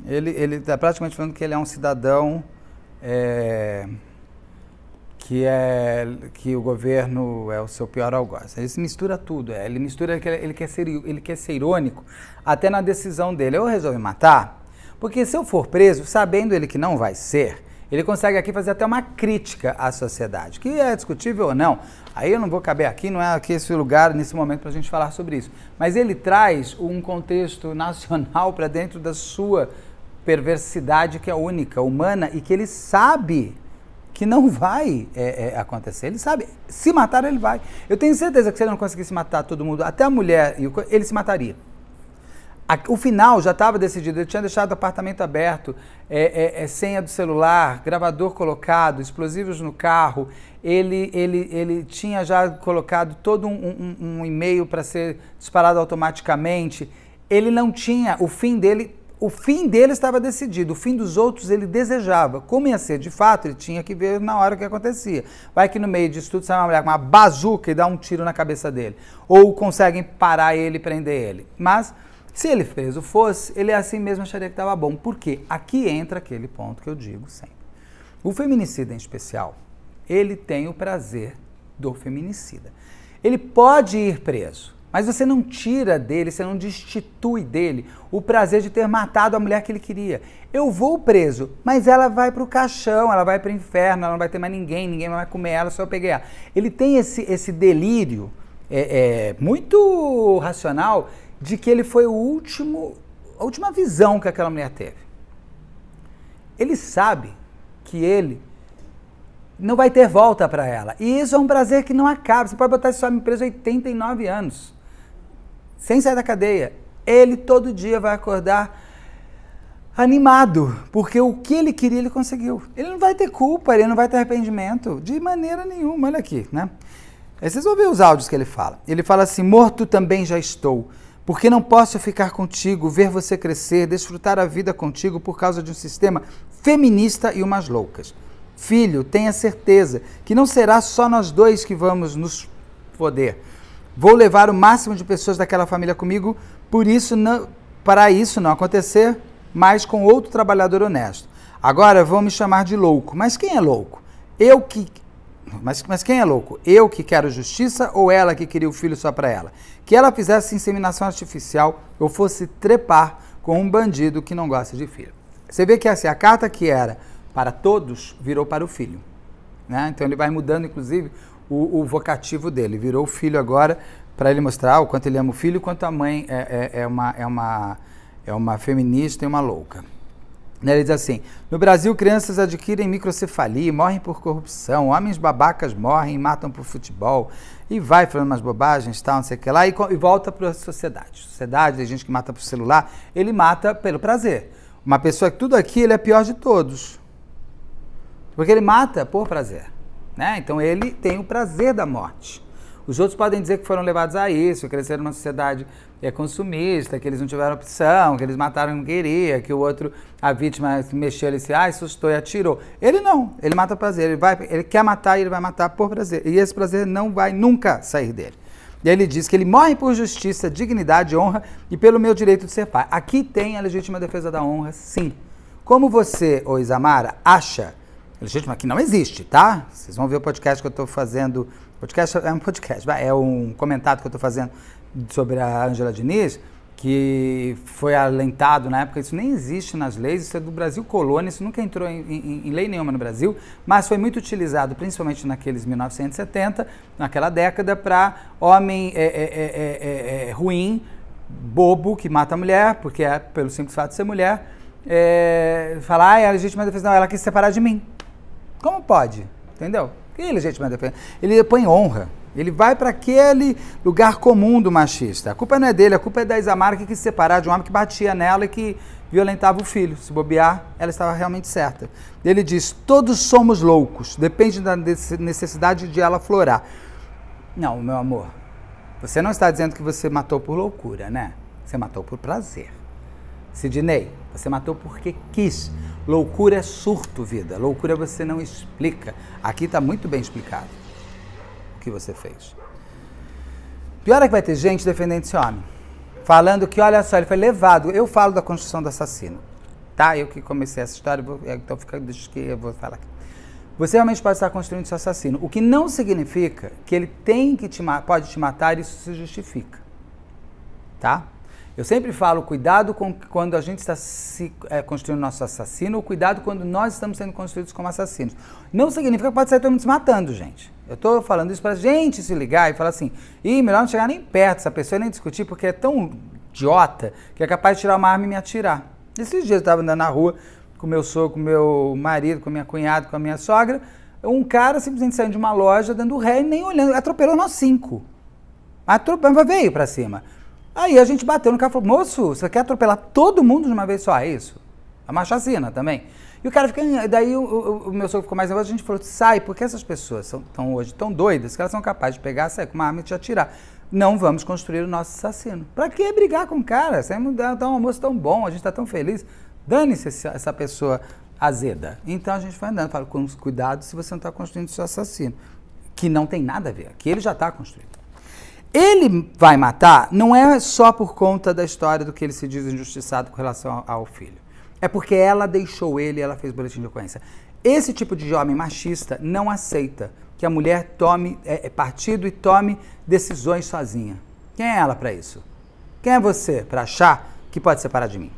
Ele está praticamente falando que ele é um cidadão. É que é que o governo é o seu pior algoz. Ele se mistura tudo, é. ele mistura que ele quer ser ele quer ser irônico até na decisão dele. Eu resolvi matar, porque se eu for preso, sabendo ele que não vai ser, ele consegue aqui fazer até uma crítica à sociedade, que é discutível ou não. Aí eu não vou caber aqui, não é aqui esse lugar nesse momento para a gente falar sobre isso. Mas ele traz um contexto nacional para dentro da sua perversidade que é única, humana e que ele sabe que não vai é, é, acontecer. Ele sabe, se matar ele vai. Eu tenho certeza que se ele não conseguisse matar todo mundo, até a mulher, ele se mataria. O final já estava decidido, ele tinha deixado o apartamento aberto, é, é, é, senha do celular, gravador colocado, explosivos no carro, ele, ele, ele tinha já colocado todo um, um, um e-mail para ser disparado automaticamente. Ele não tinha, o fim dele o fim dele estava decidido, o fim dos outros ele desejava. Como ia ser de fato, ele tinha que ver na hora o que acontecia. Vai que no meio disso tudo sai uma mulher com uma bazuca e dá um tiro na cabeça dele. Ou conseguem parar ele e prender ele. Mas, se ele preso fosse, ele é assim mesmo acharia que estava bom. Porque aqui entra aquele ponto que eu digo sempre. O feminicida em especial, ele tem o prazer do feminicida. Ele pode ir preso mas você não tira dele, você não destitui dele o prazer de ter matado a mulher que ele queria. Eu vou preso, mas ela vai para o caixão, ela vai para o inferno, ela não vai ter mais ninguém, ninguém vai comer ela, só eu peguei ela. Ele tem esse, esse delírio é, é, muito racional de que ele foi o último, a última visão que aquela mulher teve. Ele sabe que ele não vai ter volta para ela. E isso é um prazer que não acaba. Você pode botar esse homem preso 89 anos sem sair da cadeia, ele todo dia vai acordar animado, porque o que ele queria ele conseguiu. Ele não vai ter culpa, ele não vai ter arrependimento de maneira nenhuma. Olha aqui, né? Aí é, vocês vão ver os áudios que ele fala. Ele fala assim: Morto também já estou, porque não posso ficar contigo, ver você crescer, desfrutar a vida contigo por causa de um sistema feminista e umas loucas. Filho, tenha certeza que não será só nós dois que vamos nos foder. Vou levar o máximo de pessoas daquela família comigo, por isso não, para isso não acontecer, mas com outro trabalhador honesto. Agora vão me chamar de louco. Mas quem é louco? Eu que mas, mas quem é louco? Eu que quero justiça ou ela que queria o filho só para ela? Que ela fizesse inseminação artificial ou fosse trepar com um bandido que não gosta de filho. Você vê que assim, a carta que era para todos virou para o filho. Né? Então ele vai mudando, inclusive, o, o vocativo dele. Virou o filho agora para ele mostrar o quanto ele ama o filho, o quanto a mãe é, é, é, uma, é, uma, é uma feminista e uma louca. Né, ele diz assim: no Brasil, crianças adquirem microcefalia, morrem por corrupção, homens babacas morrem, matam por futebol, e vai falando umas bobagens, tal, não sei o que lá, e, e volta para a sociedade. Sociedade, tem gente que mata por celular, ele mata pelo prazer. Uma pessoa que tudo aqui, ele é pior de todos. Porque ele mata por prazer. Né? Então ele tem o prazer da morte. Os outros podem dizer que foram levados a isso, cresceram numa sociedade é, consumista, que eles não tiveram opção, que eles mataram não queria, que o outro, a vítima mexeu, ele se ah, assustou e atirou. Ele não, ele mata prazer, ele, vai, ele quer matar e ele vai matar por prazer. E esse prazer não vai nunca sair dele. E ele diz que ele morre por justiça, dignidade, honra e pelo meu direito de ser pai. Aqui tem a legítima defesa da honra, sim. Como você, ô Isamara, acha legítima, que não existe, tá? Vocês vão ver o podcast que eu estou fazendo. Podcast é um podcast, é um comentário que eu estou fazendo sobre a Angela Diniz, que foi alentado na época. Isso nem existe nas leis, isso é do Brasil colônia, isso nunca entrou em, em, em lei nenhuma no Brasil, mas foi muito utilizado, principalmente naqueles 1970, naquela década, para homem é é é, é, é, é, ruim, bobo, que mata a mulher, porque é pelo simples fato de ser mulher. É, falar, ah, é a legítima defesa, não, ela quis se separar de mim. Como pode? Entendeu? Que legítima defesa. Ele põe honra. Ele vai para aquele lugar comum do machista. A culpa não é dele, a culpa é da Isamara que quis se separar de um homem que batia nela e que violentava o filho. Se bobear, ela estava realmente certa. Ele diz: Todos somos loucos, depende da necessidade de ela florar. Não, meu amor, você não está dizendo que você matou por loucura, né? Você matou por prazer. Sidney, você matou porque quis. Loucura é surto, vida. Loucura você não explica. Aqui está muito bem explicado o que você fez. Pior é que vai ter gente defendendo esse homem, falando que, olha só, ele foi levado. Eu falo da construção do assassino, tá? Eu que comecei essa história, é, então fica, deixa que eu vou falar aqui. Você realmente pode estar construindo seu assassino, o que não significa que ele tem que te pode te matar e isso se justifica, tá? Eu sempre falo, cuidado com, quando a gente está se, é, construindo nosso assassino, ou cuidado quando nós estamos sendo construídos como assassinos. Não significa que pode sair todo mundo se matando, gente. Eu estou falando isso para a gente se ligar e falar assim, e melhor não chegar nem perto dessa pessoa, nem discutir, porque é tão idiota que é capaz de tirar uma arma e me atirar. Esses dias eu estava andando na rua com meu sogro, com meu marido, com minha cunhada, com a minha sogra, um cara simplesmente saindo de uma loja, dando ré e nem olhando, atropelou nós cinco. Atropelou, veio para cima. Aí a gente bateu no cara e falou: moço, você quer atropelar todo mundo de uma vez só? É isso? A machacina também. E o cara fica. Daí o, o, o meu sogro ficou mais nervoso, a gente falou: sai, porque essas pessoas estão hoje tão doidas que elas são capazes de pegar, sair com uma arma e te atirar. Não vamos construir o nosso assassino. Pra que brigar com o cara? Você dá é é um almoço tão bom, a gente tá tão feliz. Dane-se essa pessoa azeda. Então a gente foi andando, fala, com cuidado se você não está construindo seu assassino. Que não tem nada a ver, que ele já está construído ele vai matar não é só por conta da história do que ele se diz injustiçado com relação ao filho. É porque ela deixou ele, e ela fez boletim de ocorrência. Esse tipo de homem machista não aceita que a mulher tome é, é, partido e tome decisões sozinha. Quem é ela para isso? Quem é você para achar que pode separar de mim?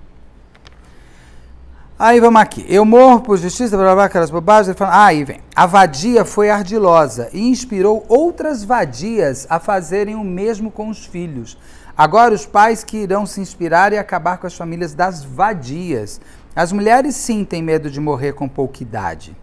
Aí vamos aqui. Eu morro por justiça, blá, blá, aquelas bobagens. Ele fala, ah, aí vem. A vadia foi ardilosa e inspirou outras vadias a fazerem o mesmo com os filhos. Agora os pais que irão se inspirar e acabar com as famílias das vadias. As mulheres sim têm medo de morrer com pouca idade.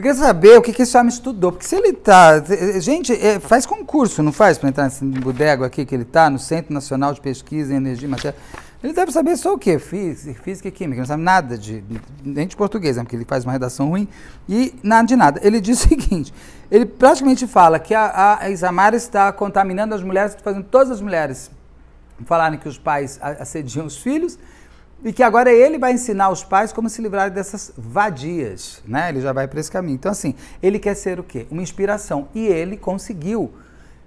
Eu queria saber o que, que esse homem estudou. Porque se ele tá. Eh, gente, é, faz concurso, não faz? Para entrar nesse bodego aqui que ele tá, no Centro Nacional de Pesquisa em Energia e Matéria. Ele deve saber só o quê? Física e química, não sabe nada de. nem de português, né? porque ele faz uma redação ruim e nada de nada. Ele diz o seguinte: ele praticamente fala que a, a Isamara está contaminando as mulheres, fazendo todas as mulheres falarem que os pais assediam os filhos e que agora ele vai ensinar os pais como se livrarem dessas vadias, né? Ele já vai para esse caminho. Então, assim, ele quer ser o quê? Uma inspiração. E ele conseguiu.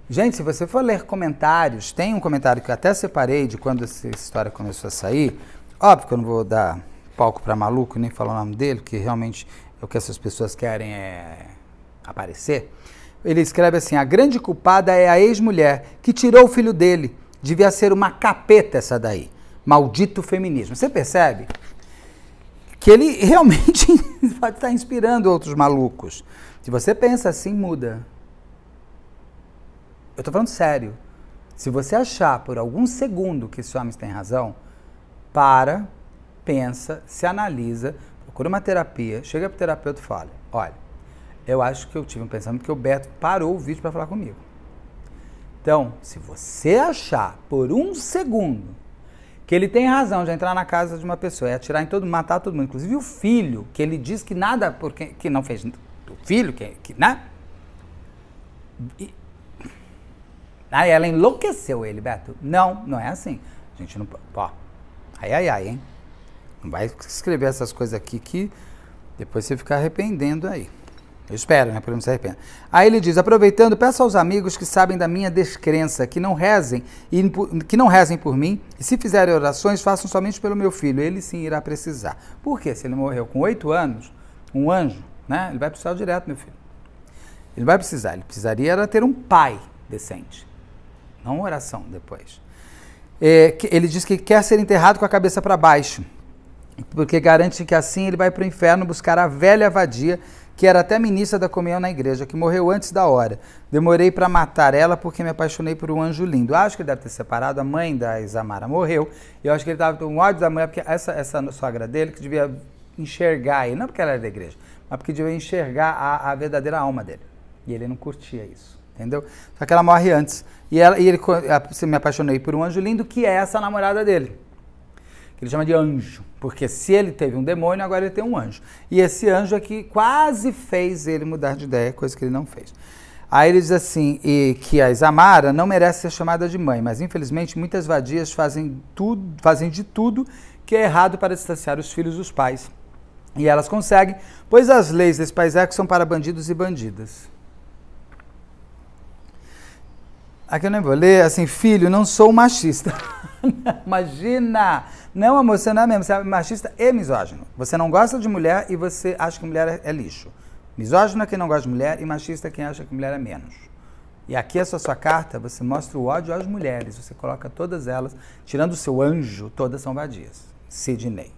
Gente, se você for ler comentários, tem um comentário que eu até separei de quando essa história começou a sair. Óbvio que eu não vou dar palco para maluco nem falar o nome dele, que realmente é o que essas pessoas querem é aparecer. Ele escreve assim: a grande culpada é a ex-mulher que tirou o filho dele. Devia ser uma capeta essa daí. Maldito feminismo. Você percebe que ele realmente pode estar inspirando outros malucos. Se você pensa assim, muda. Eu estou falando sério. Se você achar por algum segundo que esse homem tem razão, para, pensa, se analisa, procura uma terapia, chega para o terapeuta e fala: olha, eu acho que eu tive um pensamento que o Beto parou o vídeo para falar comigo. Então, se você achar por um segundo que ele tem razão de entrar na casa de uma pessoa e é atirar em todo mundo, matar todo mundo, inclusive o filho, que ele diz que nada, porque que não fez, o filho, que, que né? E, aí ela enlouqueceu ele, Beto. Não, não é assim. A gente não, pode. ai, ai, ai, hein? Não vai escrever essas coisas aqui que depois você fica arrependendo aí. Eu espero, né? Porque não se arrependa. Aí ele diz: aproveitando, peço aos amigos que sabem da minha descrença que não rezem e que não rezem por mim, e se fizerem orações, façam somente pelo meu filho. Ele sim irá precisar. Por quê? Se ele morreu com oito anos, um anjo, né? Ele vai precisar direto, meu filho. Ele vai precisar. Ele precisaria era ter um pai decente, não oração depois. É, ele diz que quer ser enterrado com a cabeça para baixo, porque garante que assim ele vai para o inferno buscar a velha vadia que era até ministra da comunhão na igreja, que morreu antes da hora. Demorei para matar ela porque me apaixonei por um anjo lindo. Acho que ele deve ter separado, a mãe da Isamara morreu, e eu acho que ele estava com ódio da mãe, porque essa, essa sogra dele que devia enxergar ele, não porque ela era da igreja, mas porque devia enxergar a, a verdadeira alma dele. E ele não curtia isso, entendeu? Só que ela morre antes. E, ela, e ele, eu me apaixonei por um anjo lindo, que é essa namorada dele que ele chama de anjo, porque se ele teve um demônio, agora ele tem um anjo. E esse anjo aqui é quase fez ele mudar de ideia, coisa que ele não fez. Aí ele diz assim, e que a Isamara não merece ser chamada de mãe, mas infelizmente muitas vadias fazem, tudo, fazem de tudo que é errado para distanciar os filhos dos pais. E elas conseguem, pois as leis desse país é que são para bandidos e bandidas. Aqui eu nem vou ler, assim, filho, não sou machista. Imagina! Não, amor, você não é mesmo. Você é machista e misógino. Você não gosta de mulher e você acha que mulher é, é lixo. Misógino é quem não gosta de mulher e machista é quem acha que mulher é menos. E aqui essa é sua carta, você mostra o ódio às mulheres. Você coloca todas elas, tirando o seu anjo, todas são vadias. Sidney.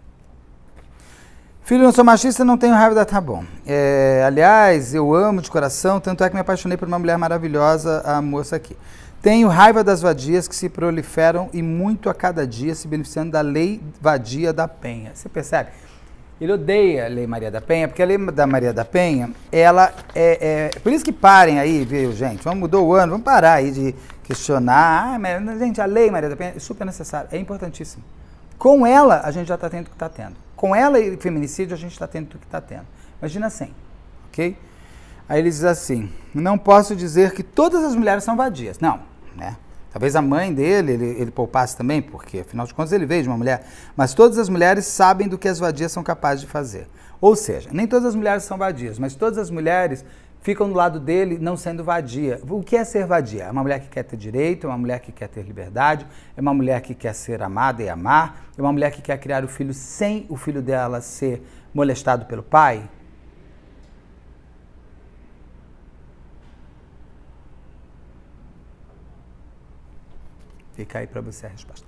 Filho, não sou machista, não tenho raiva da tá bom. É, aliás, eu amo de coração, tanto é que me apaixonei por uma mulher maravilhosa, a moça aqui. Tenho raiva das vadias que se proliferam e muito a cada dia se beneficiando da lei vadia da Penha. Você percebe? Ele odeia a Lei Maria da Penha, porque a Lei da Maria da Penha, ela é. é por isso que parem aí, viu, gente? Vamos mudar o ano, vamos parar aí de questionar. Ah, mas, gente, a Lei Maria da Penha é super necessária, é importantíssima. Com ela, a gente já está tendo o que está tendo. Com ela e feminicídio, a gente está tendo o que está tendo. Imagina assim, ok? Aí ele diz assim: não posso dizer que todas as mulheres são vadias. Não, né? Talvez a mãe dele ele, ele poupasse também, porque afinal de contas ele veio de uma mulher. Mas todas as mulheres sabem do que as vadias são capazes de fazer. Ou seja, nem todas as mulheres são vadias, mas todas as mulheres ficam do lado dele não sendo vadia. O que é ser vadia? É uma mulher que quer ter direito, é uma mulher que quer ter liberdade, é uma mulher que quer ser amada e amar, é uma mulher que quer criar o filho sem o filho dela ser molestado pelo pai, Fica aí para você a resposta.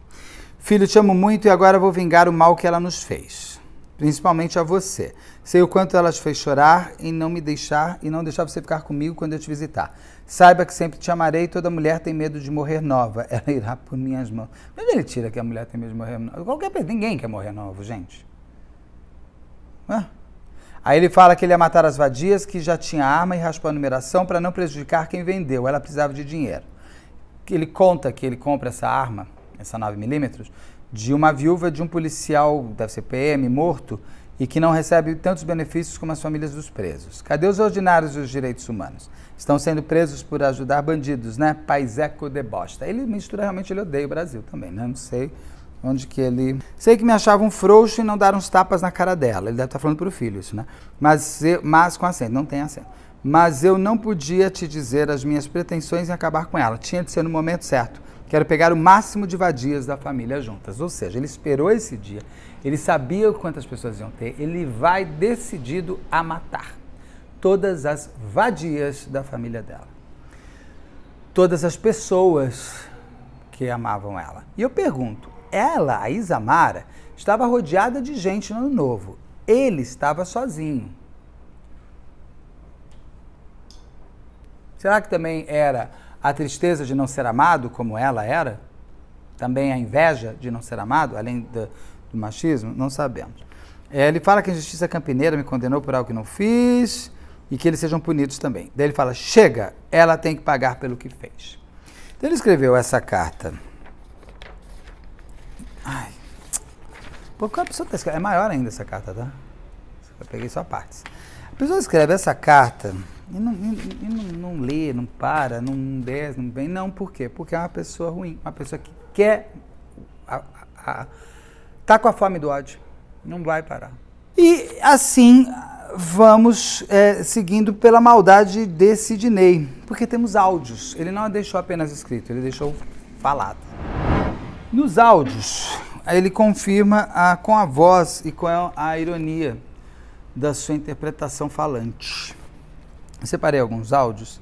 Filho, te amo muito e agora vou vingar o mal que ela nos fez, principalmente a você. Sei o quanto ela te fez chorar e não me deixar e não deixar você ficar comigo quando eu te visitar. Saiba que sempre te amarei, toda mulher tem medo de morrer nova. Ela irá por minhas mãos. Mas ele tira que a mulher tem medo de morrer nova. Qualquer ninguém quer morrer novo, gente. Ah. Aí ele fala que ele ia matar as vadias, que já tinha arma e raspou a numeração para não prejudicar quem vendeu. Ela precisava de dinheiro ele conta que ele compra essa arma, essa 9mm, de uma viúva de um policial da CPM morto e que não recebe tantos benefícios como as famílias dos presos. Cadê os ordinários dos direitos humanos? Estão sendo presos por ajudar bandidos, né? Paiseco de bosta. Ele mistura realmente, ele odeia o Brasil também, né? Não sei onde que ele... Sei que me achavam frouxo e não dar uns tapas na cara dela. Ele deve estar tá falando para o filho isso, né? Mas, mas com acento, não tem acento mas eu não podia te dizer as minhas pretensões e acabar com ela. Tinha de ser no momento certo. Quero pegar o máximo de vadias da família juntas. Ou seja, ele esperou esse dia, ele sabia quantas pessoas iam ter, ele vai decidido a matar todas as vadias da família dela. Todas as pessoas que amavam ela. E eu pergunto, ela, a Isamara, estava rodeada de gente no ano novo. Ele estava sozinho. Será que também era a tristeza de não ser amado, como ela era? Também a inveja de não ser amado, além do, do machismo? Não sabemos. É, ele fala que a justiça campineira me condenou por algo que não fiz e que eles sejam punidos também. Daí ele fala: chega, ela tem que pagar pelo que fez. Então ele escreveu essa carta. Ai. Por que a pessoa tá escrevendo? É maior ainda essa carta, tá? Eu peguei só partes. A pessoa escreve essa carta e não, e, e não, não lê, não para, não desce, não vem. Não, por quê? Porque é uma pessoa ruim, uma pessoa que quer. A, a, tá com a fome do ódio. Não vai parar. E assim vamos é, seguindo pela maldade desse Sidney, porque temos áudios. Ele não deixou apenas escrito, ele deixou falado. Nos áudios, ele confirma a, com a voz e com a, a ironia da sua interpretação falante. Eu separei alguns áudios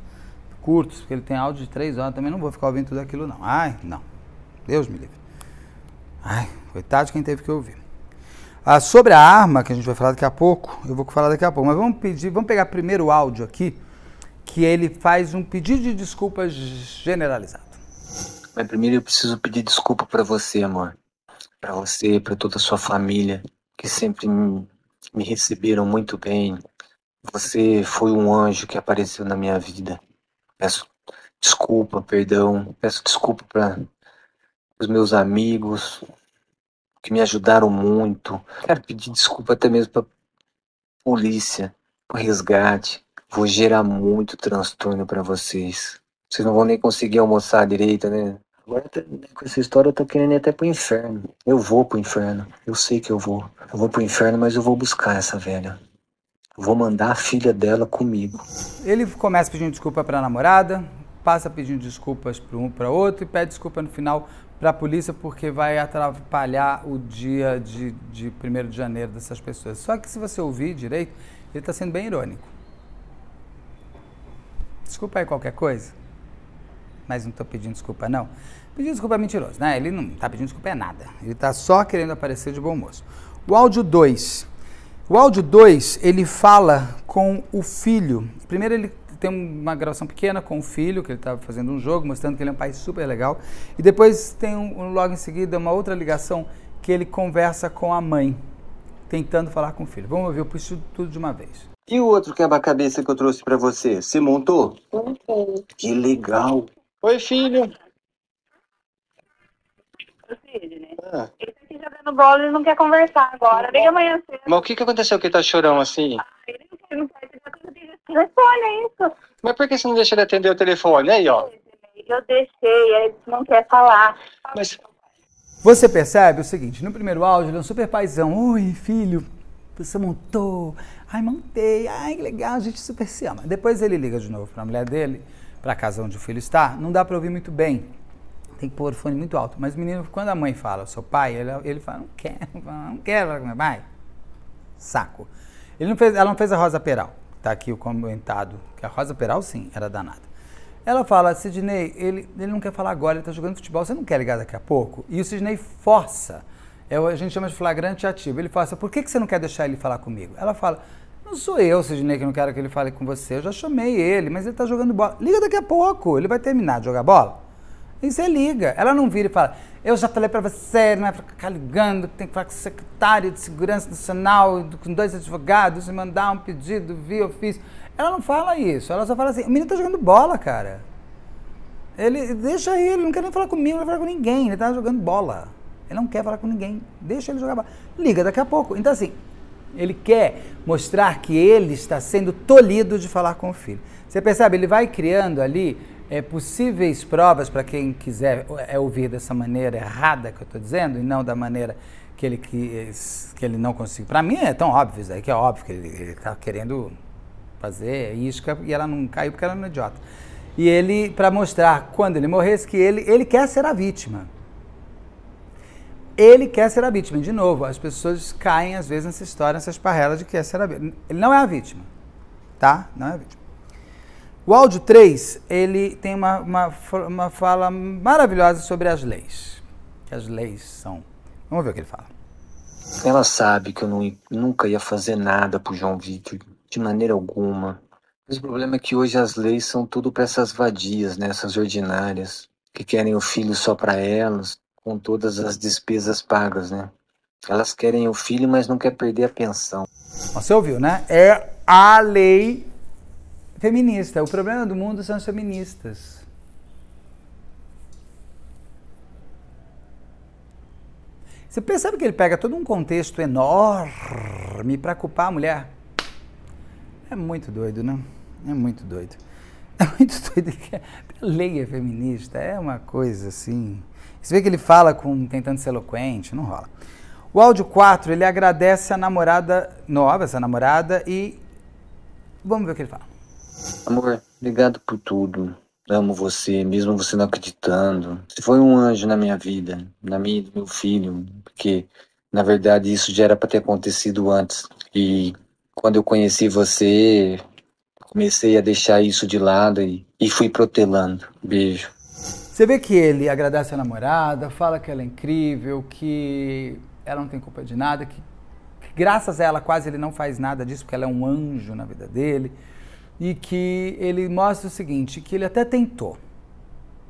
curtos, porque ele tem áudio de três horas, também não vou ficar ouvindo tudo aquilo não. Ai, não. Deus me livre. Ai, coitado de quem teve que ouvir. Ah, sobre a arma, que a gente vai falar daqui a pouco, eu vou falar daqui a pouco, mas vamos pedir, vamos pegar primeiro o áudio aqui, que ele faz um pedido de desculpas generalizado. Mas primeiro eu preciso pedir desculpa para você, amor. Para você, para toda a sua família, que sempre me, me receberam muito bem. Você foi um anjo que apareceu na minha vida. Peço desculpa, perdão, peço desculpa para os meus amigos que me ajudaram muito. Quero pedir desculpa até mesmo para polícia, para resgate. Vou gerar muito transtorno para vocês. Vocês não vão nem conseguir almoçar à direita, né? Agora com essa história eu tô querendo ir até pro inferno. Eu vou pro inferno. Eu sei que eu vou. Eu vou pro inferno, mas eu vou buscar essa velha. Eu vou mandar a filha dela comigo. Ele começa pedindo desculpa pra namorada, passa pedindo desculpas para um para outro e pede desculpa no final para a polícia porque vai atrapalhar o dia de, de 1 de janeiro dessas pessoas. Só que se você ouvir direito, ele está sendo bem irônico. Desculpa aí qualquer coisa mas não estou pedindo desculpa, não. Pedir desculpa é mentiroso, né? Ele não está pedindo desculpa é nada. Ele está só querendo aparecer de bom moço. O áudio 2. O áudio 2, ele fala com o filho. Primeiro ele tem uma gravação pequena com o filho, que ele está fazendo um jogo, mostrando que ele é um pai super legal. E depois tem um, logo em seguida uma outra ligação que ele conversa com a mãe, tentando falar com o filho. Vamos ouvir isso tudo de uma vez. E o outro quebra-cabeça que eu trouxe para você, se montou? Montei. Que legal! Oi, filho. O né? Ah. Ele tá aqui jogando bola e não quer conversar agora. Liga amanhã cedo. Mas o que, que aconteceu que ele tá chorando assim? Ah, ele não quer, não quer. Tá telefone, é isso. Mas por que você não deixa ele atender o telefone? Aí, ó. Eu deixei, ele não quer falar. Mas... Você percebe o seguinte, no primeiro áudio ele é um super paizão. Oi, filho, você montou? Ai, montei. Ai, que legal, a gente super se ama. Depois ele liga de novo para a mulher dele para a casa onde o filho está, não dá para ouvir muito bem. Tem que pôr o fone muito alto. Mas o menino, quando a mãe fala, seu pai, ele, ele fala, não quero, não quero falar com meu pai. Saco. Ele não fez, ela não fez a Rosa Peral. Tá aqui o comentado. Que a Rosa Peral, sim, era danada. Ela fala, Sidney, ele, ele não quer falar agora, ele está jogando futebol, você não quer ligar daqui a pouco? E o Sidney força. É, a gente chama de flagrante ativo. Ele fala por que, que você não quer deixar ele falar comigo? Ela fala, não sou eu, Sidney, que não quero que ele fale com você. Eu já chamei ele, mas ele está jogando bola. Liga daqui a pouco, ele vai terminar de jogar bola. E você liga. Ela não vira e fala: Eu já falei para você, não é para ficar ligando, tem que falar com o secretário de Segurança Nacional, com dois advogados, mandar um pedido, vi, eu fiz. Ela não fala isso. Ela só fala assim: O menino está jogando bola, cara. Ele deixa ele, não quer nem falar comigo, não quer falar com ninguém. Ele está jogando bola. Ele não quer falar com ninguém. Deixa ele jogar bola. Liga daqui a pouco. Então, assim, ele quer mostrar que ele está sendo tolhido de falar com o filho. Você percebe, ele vai criando ali é, possíveis provas para quem quiser é, é, ouvir dessa maneira errada que eu estou dizendo e não da maneira que ele, que, que ele não consiga. Para mim é tão óbvio isso aí, que é óbvio que ele está querendo fazer isca e ela não caiu porque ela não é idiota. E ele, para mostrar quando ele morresse, que ele, ele quer ser a vítima. Ele quer ser a vítima. De novo, as pessoas caem às vezes nessa história, nessa parrelas de que é ser a vítima. Ele não é a vítima, tá? Não é a vítima. O áudio 3, ele tem uma, uma, uma fala maravilhosa sobre as leis. Que as leis são. Vamos ver o que ele fala. Ela sabe que eu não, nunca ia fazer nada pro João Vitor, de maneira alguma. Mas o problema é que hoje as leis são tudo para essas vadias, né? essas ordinárias, que querem o filho só para elas, com todas as despesas pagas, né? Elas querem o filho, mas não quer perder a pensão. Você ouviu, né? É a lei feminista. É o problema do mundo são as feministas. Você percebe que ele pega todo um contexto enorme para culpar a mulher? É muito doido, né? É muito doido. Tá é muito doido. A lei é feminista, é uma coisa assim. Você vê que ele fala com tentando ser eloquente, não rola. O áudio 4, ele agradece a namorada nova, essa namorada, e vamos ver o que ele fala. Amor, obrigado por tudo. Amo você, mesmo você não acreditando. Você foi um anjo na minha vida, na minha e do meu filho, porque na verdade isso já era para ter acontecido antes. E quando eu conheci você, comecei a deixar isso de lado e, e fui protelando. Beijo. Você vê que ele agradece a namorada, fala que ela é incrível, que ela não tem culpa de nada, que, que graças a ela quase ele não faz nada disso, porque ela é um anjo na vida dele, e que ele mostra o seguinte, que ele até tentou,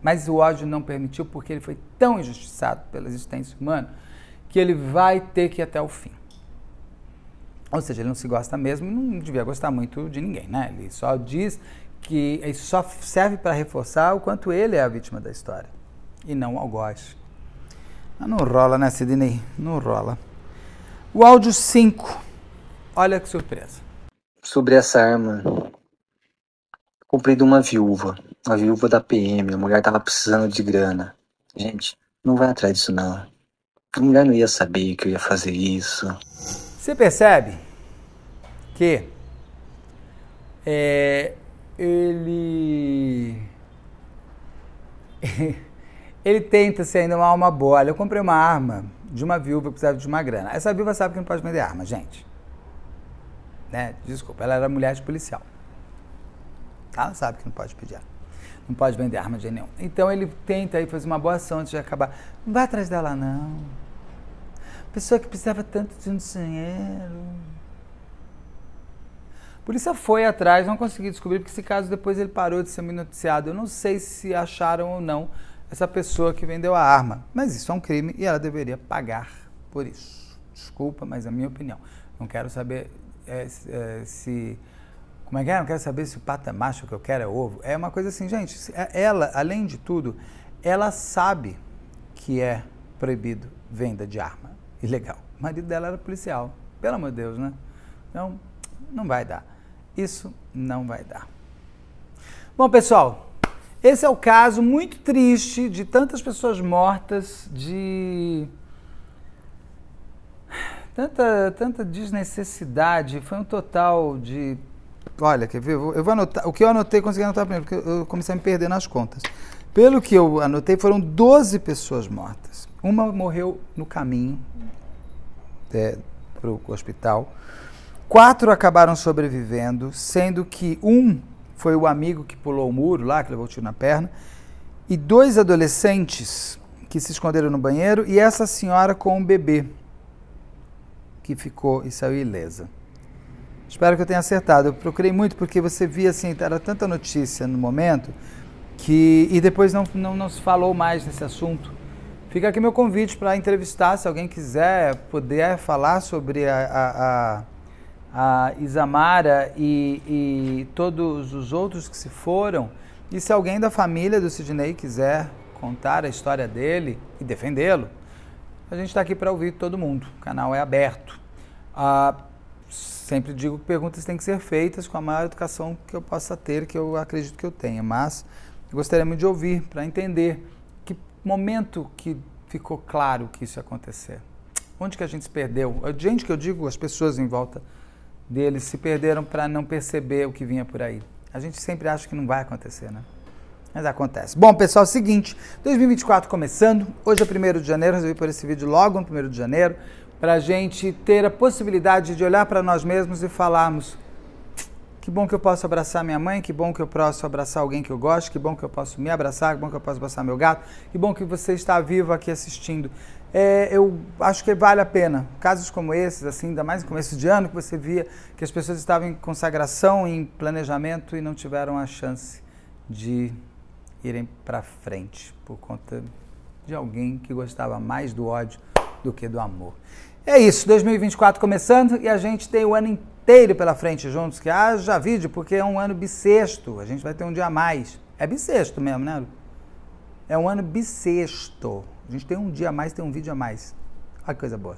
mas o ódio não permitiu porque ele foi tão injustiçado pela existência humana que ele vai ter que ir até o fim. Ou seja, ele não se gosta mesmo, e não devia gostar muito de ninguém, né? Ele só diz que isso só serve para reforçar o quanto ele é a vítima da história e não o algoz. Mas não rola, né, Sidney? Não rola. O áudio 5. Olha que surpresa. Sobre essa arma, comprei de uma viúva, uma viúva da PM. A mulher tava precisando de grana. Gente, não vai atrás disso, não. A mulher não ia saber que eu ia fazer isso. Você percebe que é, ele ele tenta ser ainda uma alma boa. Eu comprei uma arma de uma viúva que precisava de uma grana. Essa viúva sabe que não pode vender arma, gente. Né? Desculpa, ela era mulher de policial. Ela sabe que não pode pedir arma. Não pode vender arma de nenhum. Então ele tenta aí fazer uma boa ação antes de acabar. Não vai atrás dela, não pessoa que precisava tanto de um dinheiro. A polícia foi atrás, não conseguiu descobrir, porque esse caso depois ele parou de ser muito noticiado. Eu não sei se acharam ou não essa pessoa que vendeu a arma. Mas isso é um crime e ela deveria pagar por isso. Desculpa, mas é a minha opinião. Não quero saber é, é, se. Como é que é? Não quero saber se o pato é macho que eu quero é ovo. É uma coisa assim, gente. É, ela, além de tudo, ela sabe que é proibido venda de arma ilegal. O marido dela era policial. Pelo amor de Deus, né? Então, não vai dar. Isso não vai dar. Bom, pessoal, esse é o caso muito triste de tantas pessoas mortas, de tanta, tanta desnecessidade. Foi um total de. Olha, quer ver? Eu vou anotar. O que eu anotei, consegui anotar primeiro, porque eu comecei a me perder nas contas. Pelo que eu anotei, foram 12 pessoas mortas. Uma morreu no caminho, é, para o hospital. Quatro acabaram sobrevivendo, sendo que um foi o amigo que pulou o muro lá, que levou o tiro na perna, e dois adolescentes que se esconderam no banheiro e essa senhora com um bebê que ficou e saiu ilesa. Espero que eu tenha acertado. Eu procurei muito porque você via assim, era tanta notícia no momento que e depois não, não, não se falou mais nesse assunto. Fica aqui meu convite para entrevistar, se alguém quiser, puder falar sobre a, a, a, a Isamara e, e, todos os outros que se foram. E se alguém da família do Sidney quiser contar a história dele e defendê-lo, a gente está aqui para ouvir todo mundo. O canal é aberto. Ah, sempre digo que perguntas têm que ser feitas com a maior educação que eu possa ter, que eu acredito que eu tenha, mas gostaria muito de ouvir para entender momento que ficou claro que isso ia acontecer? Onde que a gente se perdeu? A gente que eu digo, as pessoas em volta deles se perderam para não perceber o que vinha por aí. A gente sempre acha que não vai acontecer, né? Mas acontece. Bom, pessoal, é o seguinte, 2024 começando, hoje é 1 de janeiro, resolvi pôr esse vídeo logo no 1 de janeiro, para a gente ter a possibilidade de olhar para nós mesmos e falarmos que bom que eu posso abraçar minha mãe, que bom que eu posso abraçar alguém que eu gosto, que bom que eu posso me abraçar, que bom que eu posso abraçar meu gato, que bom que você está vivo aqui assistindo. É, eu acho que vale a pena. Casos como esses, assim, ainda mais no começo de ano, que você via que as pessoas estavam em consagração, em planejamento e não tiveram a chance de irem para frente por conta de alguém que gostava mais do ódio do que do amor. É isso, 2024 começando e a gente tem o ano inteiro inteiro pela frente juntos, que haja vídeo, porque é um ano bissexto, a gente vai ter um dia a mais. É bissexto mesmo, né? É um ano bissexto. A gente tem um dia a mais, tem um vídeo a mais. Olha que coisa boa.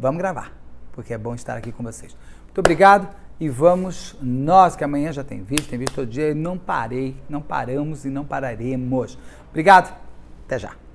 Vamos gravar, porque é bom estar aqui com vocês. Muito obrigado e vamos nós, que amanhã já tem vídeo, tem vídeo todo dia, e não parei, não paramos e não pararemos. Obrigado, até já.